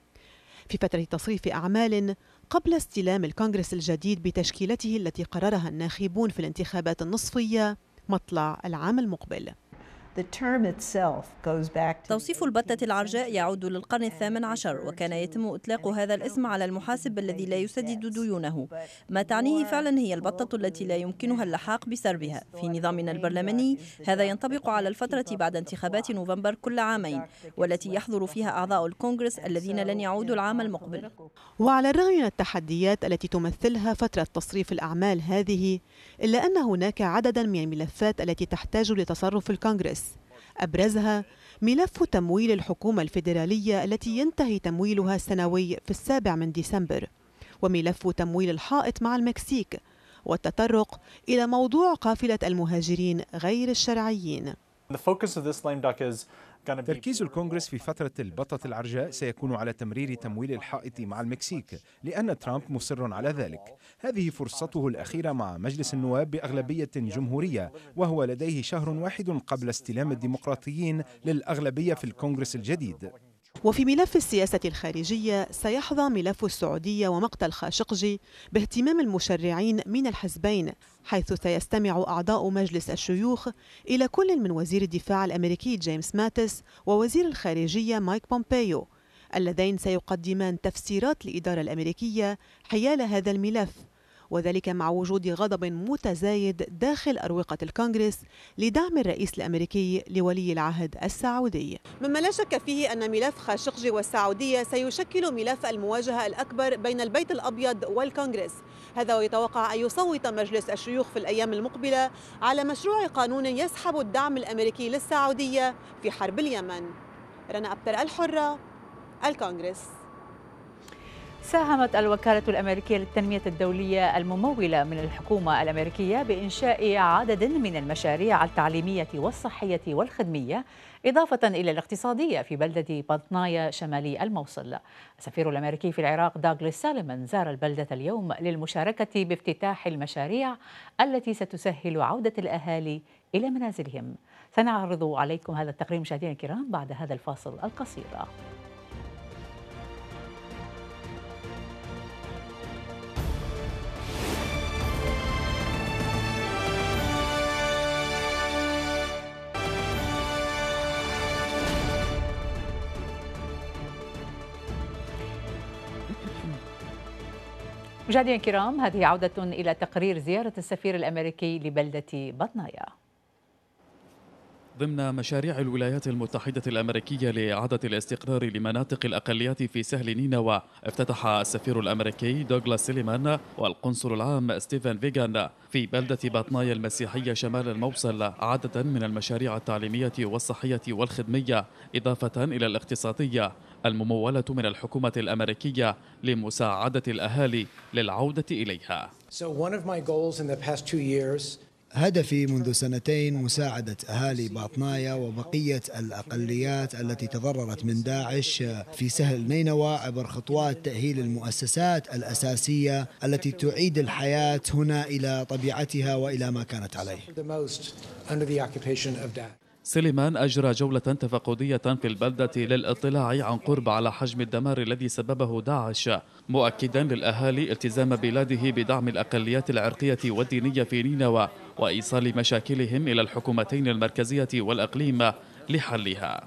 في فترة تصريف أعمال قبل استلام الكونغرس الجديد بتشكيلته التي قررها الناخبون في الانتخابات النصفية مطلع العام المقبل توصيف البتة العرجاء يعود للقرن الثامن عشر وكان يتم إطلاق هذا الاسم على المحاسب الذي لا يسدد ديونه ما تعنيه فعلا هي البطة التي لا يمكنها اللحاق بسربها في نظامنا البرلماني هذا ينطبق على الفترة بعد انتخابات نوفمبر كل عامين والتي يحضر فيها أعضاء الكونغرس الذين لن يعودوا العام المقبل وعلى الرغم من التحديات التي تمثلها فترة تصريف الأعمال هذه إلا أن هناك عددا من الملفات التي تحتاج لتصرف الكونغرس أبرزها ملف تمويل الحكومة الفيدرالية التي ينتهي تمويلها السنوي في السابع من ديسمبر وملف تمويل الحائط مع المكسيك والتطرق إلى موضوع قافلة المهاجرين غير الشرعيين. The focus of this lame duck is تركيز الكونغرس في فترة البطة العرجاء سيكون على تمرير تمويل الحائط مع المكسيك لأن ترامب مصر على ذلك هذه فرصته الأخيرة مع مجلس النواب بأغلبية جمهورية وهو لديه شهر واحد قبل استلام الديمقراطيين للأغلبية في الكونغرس الجديد وفي ملف السياسة الخارجية سيحظى ملف السعودية ومقتل خاشقجي باهتمام المشرعين من الحزبين حيث سيستمع أعضاء مجلس الشيوخ إلى كل من وزير الدفاع الأمريكي جيمس ماتس ووزير الخارجية مايك بومبيو اللذين سيقدمان تفسيرات للإدارة الأمريكية حيال هذا الملف وذلك مع وجود غضب متزايد داخل أروقة الكونغرس لدعم الرئيس الأمريكي لولي العهد السعودي مما لا شك فيه أن ملف خاشقجي والسعودية سيشكل ملف المواجهة الأكبر بين البيت الأبيض والكونغرس هذا ويتوقع أن يصوت مجلس الشيوخ في الأيام المقبلة على مشروع قانون يسحب الدعم الأمريكي للسعودية في حرب اليمن رنا أبتر الحرة الكونغرس ساهمت الوكالة الأمريكية للتنمية الدولية الممولة من الحكومة الأمريكية بإنشاء عدد من المشاريع التعليمية والصحية والخدمية إضافة إلى الاقتصادية في بلدة بطنايا شمالي الموصل السفير الأمريكي في العراق داغلس سالمان زار البلدة اليوم للمشاركة بافتتاح المشاريع التي ستسهل عودة الأهالي إلى منازلهم سنعرض عليكم هذا التقرير مشاهدينا الكرام بعد هذا الفاصل القصير مشاهدينا الكرام هذه عودة إلى تقرير زيارة السفير الأمريكي لبلدة بطنايا ضمن مشاريع الولايات المتحدة الأمريكية لإعادة الاستقرار لمناطق الأقليات في سهل نينوى افتتح السفير الأمريكي دوغلاس سيليمان والقنصل العام ستيفن فيغان في بلدة باطنايا المسيحية شمال الموصل عددا من المشاريع التعليمية والصحية والخدمية إضافة إلى الاقتصادية الممولة من الحكومة الأمريكية لمساعدة الأهالي للعودة إليها. So one of my goals in the past two years هدفي منذ سنتين مساعدة أهالي باطنايا وبقية الأقليات التي تضررت من داعش في سهل نينوى عبر خطوات تأهيل المؤسسات الأساسية التي تعيد الحياة هنا إلى طبيعتها وإلى ما كانت عليه. سليمان أجرى جولة تفقدية في البلدة للاطلاع عن قرب على حجم الدمار الذي سببه داعش مؤكدا للأهالي التزام بلاده بدعم الأقليات العرقية والدينية في نينوى وإيصال مشاكلهم إلى الحكومتين المركزية والأقليم لحلها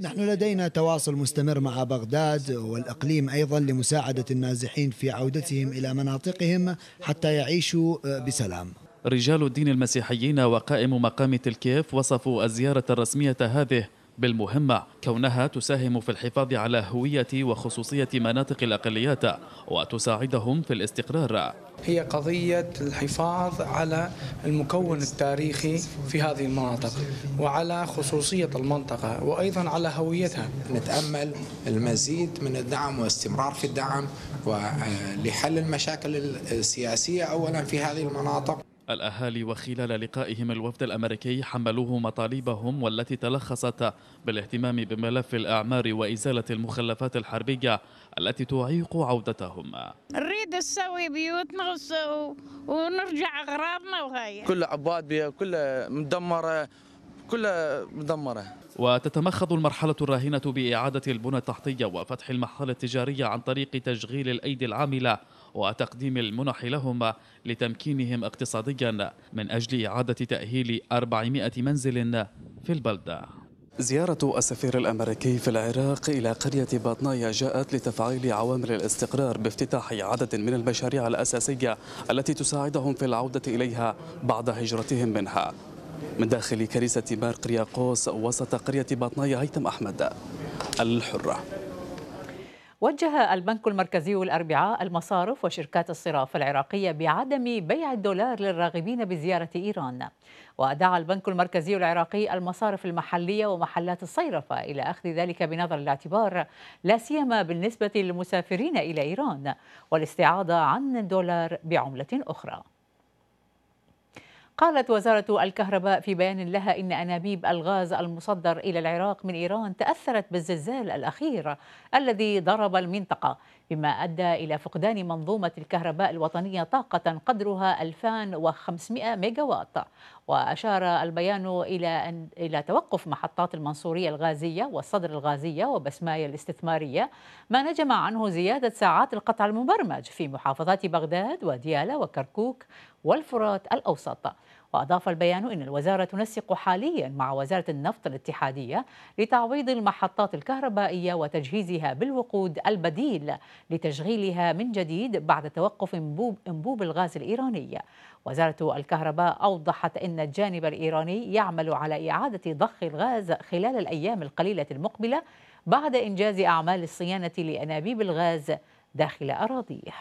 نحن لدينا تواصل مستمر مع بغداد والإقليم أيضا لمساعدة النازحين في عودتهم إلى مناطقهم حتى يعيشوا بسلام رجال الدين المسيحيين وقائم مقام تلكيف وصفوا الزيارة الرسمية هذه بالمهمة كونها تساهم في الحفاظ على هوية وخصوصية مناطق الأقليات وتساعدهم في الاستقرار هي قضية الحفاظ على المكون التاريخي في هذه المناطق وعلى خصوصية المنطقة وأيضا على هويتها نتأمل المزيد من الدعم واستمرار في الدعم ولحل المشاكل السياسية أولا في هذه المناطق الأهالي وخلال لقائهم الوفد الأمريكي حملوه مطالبهم والتي تلخصت بالاهتمام بملف الأعمار وإزالة المخلفات الحربية التي تعيق عودتهم نريد نسوي بيوتنا ونرجع أغراضنا وهاي كل عباد بها كل مدمرة كل مدمرة وتتمخض المرحلة الراهنة بإعادة البنى التحتية وفتح المحال التجارية عن طريق تشغيل الأيدي العاملة وتقديم المنح لهم لتمكينهم اقتصاديا من أجل إعادة تأهيل 400 منزل في البلدة زيارة السفير الأمريكي في العراق إلى قرية باطنايا جاءت لتفعيل عوامل الاستقرار بافتتاح عدد من المشاريع الأساسية التي تساعدهم في العودة إليها بعد هجرتهم منها من داخل كنيسة مار قرياقوس وسط قرية باطنايا هيثم أحمد الحرة وجه البنك المركزي الأربعاء المصارف وشركات الصراف العراقية بعدم بيع الدولار للراغبين بزيارة إيران ودعا البنك المركزي العراقي المصارف المحلية ومحلات الصيرفة إلى أخذ ذلك بنظر الاعتبار لا سيما بالنسبة للمسافرين إلى إيران والاستعاضة عن الدولار بعملة أخرى قالت وزارة الكهرباء في بيان لها إن أنابيب الغاز المصدر إلى العراق من إيران تأثرت بالزلزال الأخير الذي ضرب المنطقة بما أدى إلى فقدان منظومة الكهرباء الوطنية طاقة قدرها 2500 ميجاوات وأشار البيان إلى أن إلى توقف محطات المنصورية الغازية والصدر الغازية وبسماية الاستثمارية ما نجم عنه زيادة ساعات القطع المبرمج في محافظات بغداد وديالة وكركوك والفرات الأوسط وأضاف البيان أن الوزارة تنسق حاليا مع وزارة النفط الاتحادية لتعويض المحطات الكهربائية وتجهيزها بالوقود البديل لتشغيلها من جديد بعد توقف انبوب الغاز الإيراني وزارة الكهرباء أوضحت أن الجانب الإيراني يعمل على إعادة ضخ الغاز خلال الأيام القليلة المقبلة بعد إنجاز أعمال الصيانة لأنابيب الغاز داخل أراضيه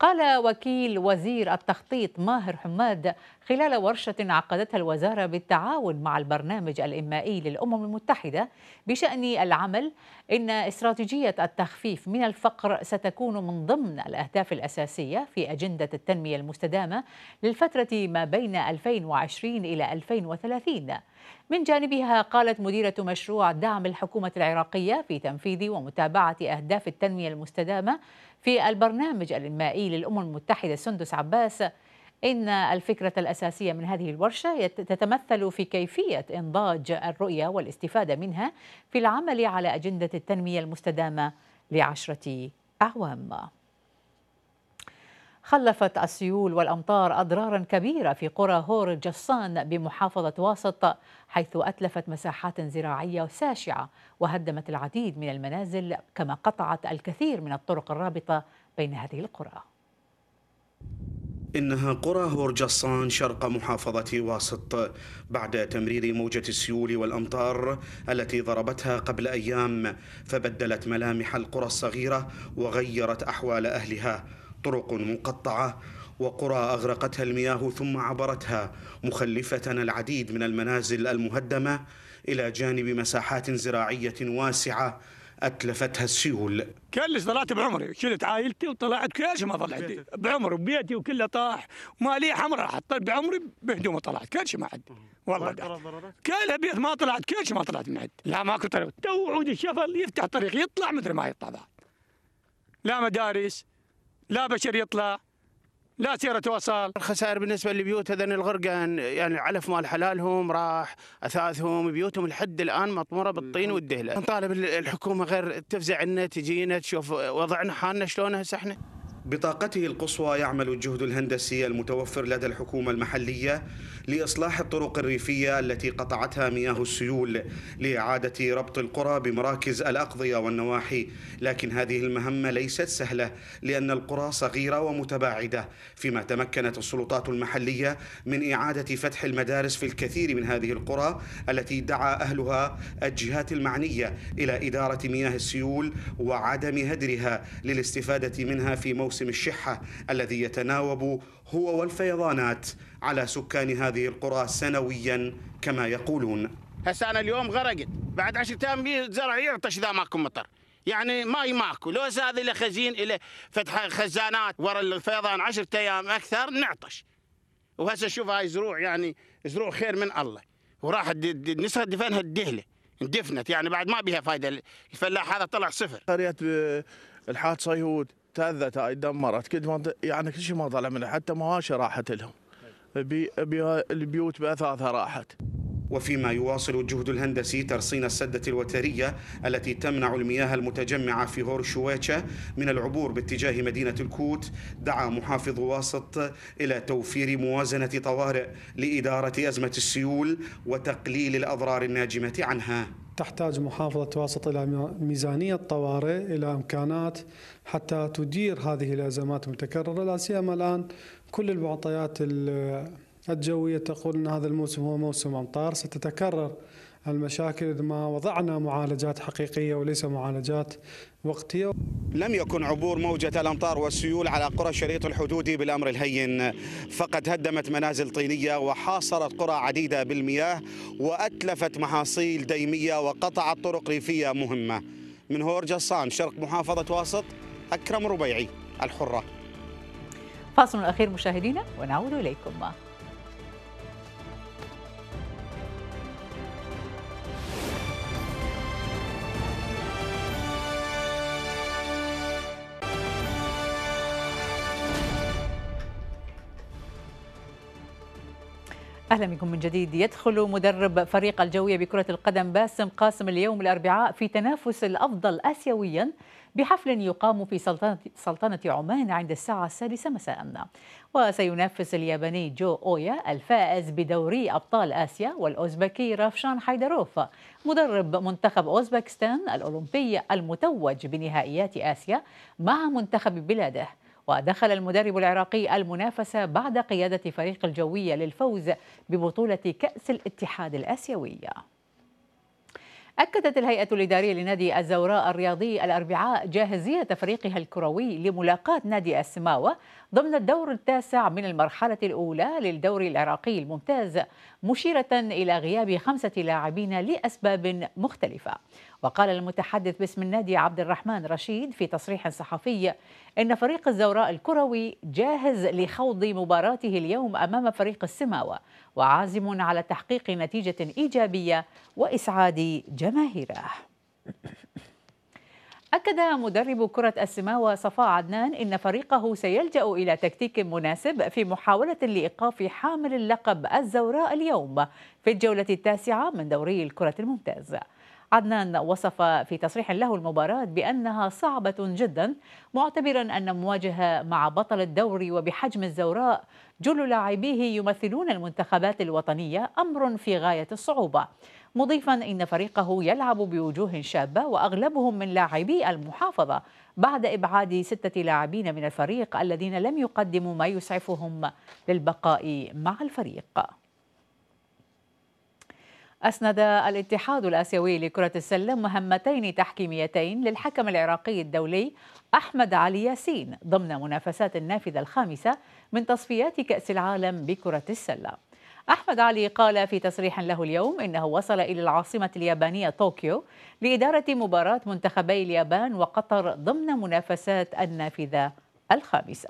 قال وكيل وزير التخطيط ماهر حماد خلال ورشة عقدتها الوزارة بالتعاون مع البرنامج الإنمائي للأمم المتحدة بشأن العمل إن استراتيجية التخفيف من الفقر ستكون من ضمن الأهداف الأساسية في أجندة التنمية المستدامة للفترة ما بين 2020 إلى 2030 من جانبها قالت مديرة مشروع دعم الحكومة العراقية في تنفيذ ومتابعة أهداف التنمية المستدامة في البرنامج الإنمائي للأمم المتحدة سندس عباس إن الفكرة الأساسية من هذه الورشة تتمثل في كيفية إنضاج الرؤية والاستفادة منها في العمل على أجندة التنمية المستدامة لعشرة أعوام خلفت السيول والأمطار أضرارا كبيرة في قرى هور جصان بمحافظة واسط حيث أتلفت مساحات زراعية ساشعة وهدمت العديد من المنازل كما قطعت الكثير من الطرق الرابطة بين هذه القرى إنها قرى هورجصان شرق محافظة واسط بعد تمرير موجة السيول والأمطار التي ضربتها قبل أيام فبدلت ملامح القرى الصغيرة وغيرت أحوال أهلها طرق منقطعه وقرى اغرقتها المياه ثم عبرتها مخلفه العديد من المنازل المهدمه الى جانب مساحات زراعيه واسعه اتلفتها السيول كلش طلعت بعمري شلت عائلتي وطلعت كلش ما ظل عندي بعمري وبيتي وكله طاح ومالي حمراء حطيت بعمري بهدوم طلعت كلش ما عندي والله كلها بيت ما طلعت كلش ما طلعت من عند لا ماكو طريق تو عود الشفل يفتح طريق يطلع مثل ما يطلع بعد لا مدارس لا بشر يطلع لا سيارة وصال الخسائر بالنسبة لبيوت هذين الغرقة يعني علف مال حلالهم راح أثاثهم بيوتهم لحد الآن مطمورة بالطين والدهلة نطالب الحكومة غير تفزع عنا تجينا تشوف وضعنا حالنا شلون هسه احنا بطاقته القصوى يعمل الجهد الهندسي المتوفر لدى الحكومة المحلية لإصلاح الطرق الريفية التي قطعتها مياه السيول لإعادة ربط القرى بمراكز الأقضية والنواحي لكن هذه المهمة ليست سهلة لأن القرى صغيرة ومتباعدة فيما تمكنت السلطات المحلية من إعادة فتح المدارس في الكثير من هذه القرى التي دعا أهلها الجهات المعنية إلى إدارة مياه السيول وعدم هدرها للاستفادة منها في موسم موسم الشحة الذي يتناوب هو والفيضانات على سكان هذه القرى سنويا كما يقولون هسه أنا اليوم غرقت بعد عشرة أيام زرع يعطش إذا ماكو مطر يعني ماي ماكو لو هسه هذا إلى خزين إلى فتح خزانات ورا الفيضان عشرة أيام أكثر نعطش وهسه شوف هاي زروع يعني زروع خير من الله وراحت نسخة دفنها الدهله اندفنت يعني بعد ما بها فايده الفلاح هذا طلع صفر قريه الحاد صيهود تاذت هاي دمرت كل ما يعني كل شيء ما طلع منها حتى مواشي راحت لهم بي بي البيوت باثاثها راحت وفيما يواصل الجهد الهندسي ترصين السدة الوترية التي تمنع المياه المتجمعة في هور شويتشا من العبور باتجاه مدينة الكوت دعا محافظ واسط إلى توفير موازنة طوارئ لإدارة أزمة السيول وتقليل الأضرار الناجمة عنها تحتاج محافظة واسط إلى ميزانية طوارئ إلى إمكانات حتى تدير هذه الازمات المتكرره لا سيما الان كل المعطيات الجويه تقول ان هذا الموسم هو موسم امطار ستتكرر المشاكل اذا ما وضعنا معالجات حقيقيه وليس معالجات وقتيه. لم يكن عبور موجة الأمطار والسيول على قرى الشريط الحدودي بالأمر الهين فقد هدمت منازل طينية وحاصرت قرى عديدة بالمياه وأتلفت محاصيل ديمية وقطعت طرق ريفية مهمة من هور جصان شرق محافظة واسط أكرم ربيعي الحرة فاصل أخير مشاهدينا ونعود إليكم اهلا بكم من جديد يدخل مدرب فريق الجويه بكره القدم باسم قاسم اليوم الاربعاء في تنافس الافضل اسيويا بحفل يقام في سلطنة, سلطنة عمان عند الساعة السادسة مساء وسينافس الياباني جو أويا الفائز بدوري أبطال آسيا والأوزبكي رافشان حيدروف مدرب منتخب أوزبكستان الأولمبي المتوج بنهائيات آسيا مع منتخب بلاده ودخل المدرب العراقي المنافسة بعد قيادة فريق الجوية للفوز ببطولة كأس الاتحاد الآسيوية أكدت الهيئة الإدارية لنادي الزوراء الرياضي الأربعاء جاهزية فريقها الكروي لملاقاة نادي السماوة ضمن الدور التاسع من المرحلة الأولى للدوري العراقي الممتاز مشيرة إلى غياب خمسة لاعبين لأسباب مختلفة وقال المتحدث باسم النادي عبد الرحمن رشيد في تصريح صحفي إن فريق الزوراء الكروي جاهز لخوض مباراته اليوم أمام فريق السماوة وعازم على تحقيق نتيجة إيجابية وإسعاد جماهيره أكد مدرب كرة السماوة صفاء عدنان إن فريقه سيلجأ إلى تكتيك مناسب في محاولة لإيقاف حامل اللقب الزوراء اليوم في الجولة التاسعة من دوري الكرة الممتاز. عدنان وصف في تصريح له المباراة بأنها صعبة جدا معتبرا أن مواجهة مع بطل الدوري وبحجم الزوراء جل لاعبيه يمثلون المنتخبات الوطنية أمر في غاية الصعوبة مضيفا إن فريقه يلعب بوجوه شابة وأغلبهم من لاعبي المحافظة بعد إبعاد ستة لاعبين من الفريق الذين لم يقدموا ما يسعفهم للبقاء مع الفريق أسند الاتحاد الآسيوي لكرة السلة مهمتين تحكيميتين للحكم العراقي الدولي أحمد علي ياسين ضمن منافسات النافذة الخامسة من تصفيات كأس العالم بكرة السلة أحمد علي قال في تصريح له اليوم إنه وصل إلى العاصمة اليابانية طوكيو لإدارة مباراة منتخبي اليابان وقطر ضمن منافسات النافذة الخامسة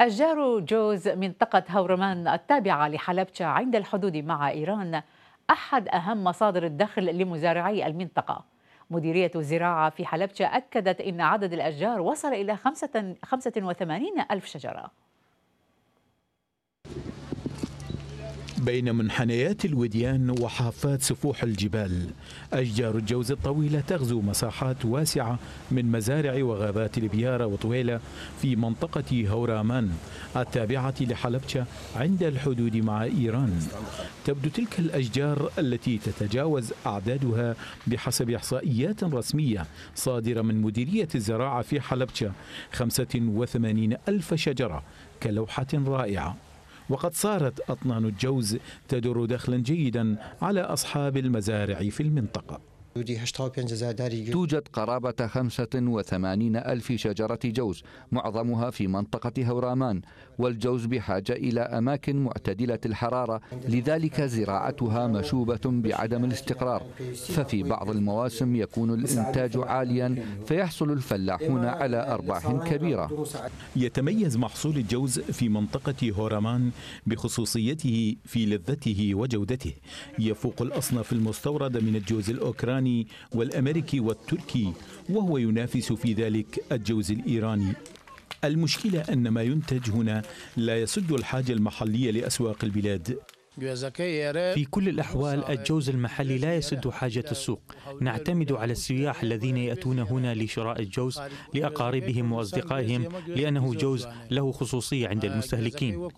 أشجار جوز منطقة هورمان التابعة لحلبشة عند الحدود مع إيران أحد أهم مصادر الدخل لمزارعي المنطقة مديرية الزراعة في حلبشة أكدت أن عدد الأشجار وصل إلى 85 ألف شجرة بين منحنيات الوديان وحافات سفوح الجبال أشجار الجوز الطويلة تغزو مساحات واسعة من مزارع وغابات البيارة وطويلة في منطقة هورامان التابعة لحلبشة عند الحدود مع إيران تبدو تلك الأشجار التي تتجاوز أعدادها بحسب إحصائيات رسمية صادرة من مديرية الزراعة في حلبشة 85 ألف شجرة كلوحة رائعة وقد صارت أطنان الجوز تدر دخلا جيدا على أصحاب المزارع في المنطقة توجد قرابة 85 ألف شجرة جوز معظمها في منطقة هورامان والجوز بحاجة إلى أماكن معتدلة الحرارة لذلك زراعتها مشوبة بعدم الاستقرار ففي بعض المواسم يكون الإنتاج عاليا فيحصل الفلاحون على أرباح كبيرة يتميز محصول الجوز في منطقة هورامان بخصوصيته في لذته وجودته يفوق الأصناف المستوردة من الجوز الأوكراني والأمريكي والتركي وهو ينافس في ذلك الجوز الإيراني المشكلة أن ما ينتج هنا لا يسد الحاجة المحلية لأسواق البلاد في كل الأحوال الجوز المحلي لا يسد حاجة السوق نعتمد على السياح الذين يأتون هنا لشراء الجوز لأقاربهم وأصدقائهم لأنه جوز له خصوصية عند المستهلكين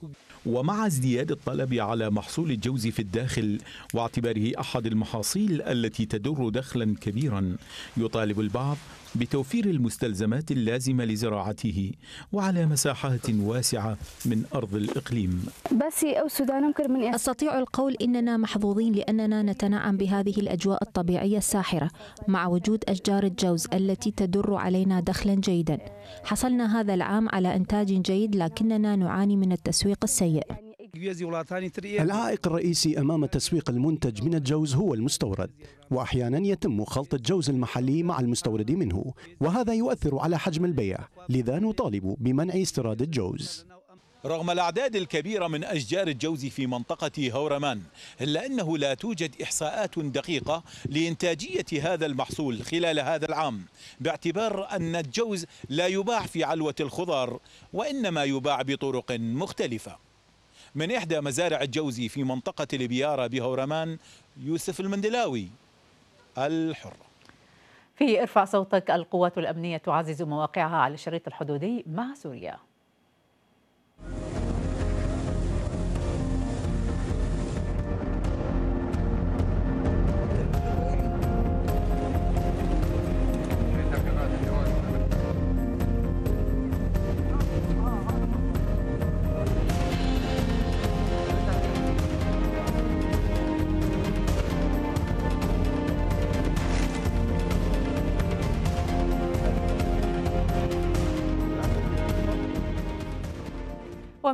ومع ازدياد الطلب على محصول الجوز في الداخل واعتباره أحد المحاصيل التي تدر دخلا كبيرا يطالب البعض بتوفير المستلزمات اللازمة لزراعته وعلى مساحات واسعة من أرض الإقليم أستطيع القول إننا محظوظين لأننا نتنعم بهذه الأجواء الطبيعية الساحرة مع وجود أشجار الجوز التي تدر علينا دخلا جيدا حصلنا هذا العام على إنتاج جيد لكننا نعاني من التسويق السيء إيه؟ العائق الرئيسي أمام تسويق المنتج من الجوز هو المستورد وأحيانا يتم خلط الجوز المحلي مع المستورد منه وهذا يؤثر على حجم البيع لذا نطالب بمنع استيراد الجوز رغم الأعداد الكبيرة من أشجار الجوز في منطقة هورمان إلا أنه لا توجد إحصاءات دقيقة لإنتاجية هذا المحصول خلال هذا العام باعتبار أن الجوز لا يباع في علوة الخضار وإنما يباع بطرق مختلفة من إحدى مزارع الجوزي في منطقة لبيارة بهورمان يوسف المندلاوي الحرة في ارفع صوتك القوات الأمنية تعزز مواقعها على الشريط الحدودي مع سوريا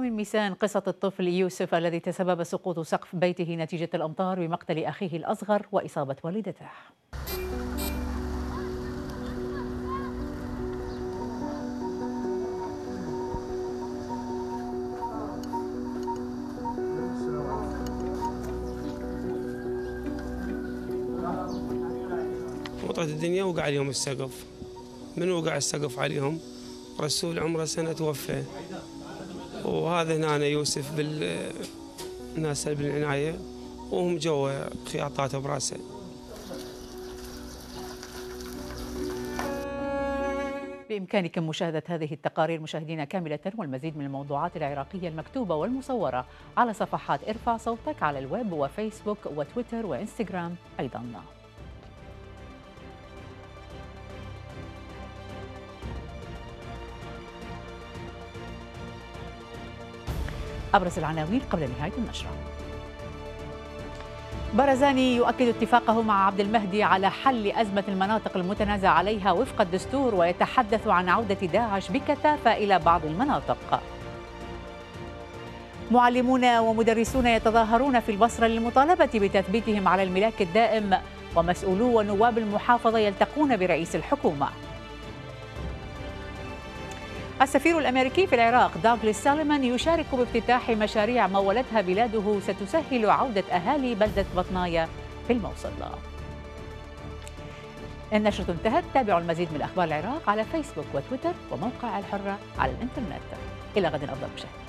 من ميسان قصة الطفل يوسف الذي تسبب سقوط سقف بيته نتيجة الأمطار بمقتل أخيه الأصغر وإصابة والدته وطعت الدنيا وقع عليهم السقف من وقع السقف عليهم رسول عمره سنة توفى وهذا هنا أنا يوسف بالناس بالعناية وهم جوا خياطاته براسه بإمكانكم مشاهدة هذه التقارير مشاهدينا كاملة والمزيد من الموضوعات العراقية المكتوبة والمصورة على صفحات ارفع صوتك على الويب وفيسبوك وتويتر وإنستغرام أيضاً أبرز العناوين قبل نهاية النشرة برزاني يؤكد اتفاقه مع عبد المهدي على حل أزمة المناطق المتنازع عليها وفق الدستور ويتحدث عن عودة داعش بكثافة إلى بعض المناطق معلمون ومدرسون يتظاهرون في البصرة للمطالبة بتثبيتهم على الملاك الدائم ومسؤولو ونواب المحافظة يلتقون برئيس الحكومة السفير الأمريكي في العراق داغلس سالمان يشارك بافتتاح مشاريع مولتها بلاده ستسهل عودة أهالي بلدة بطنايا في الموصل النشرة انتهت تابعوا المزيد من أخبار العراق على فيسبوك وتويتر وموقع الحرة على الإنترنت إلى غد أفضل مشاهدة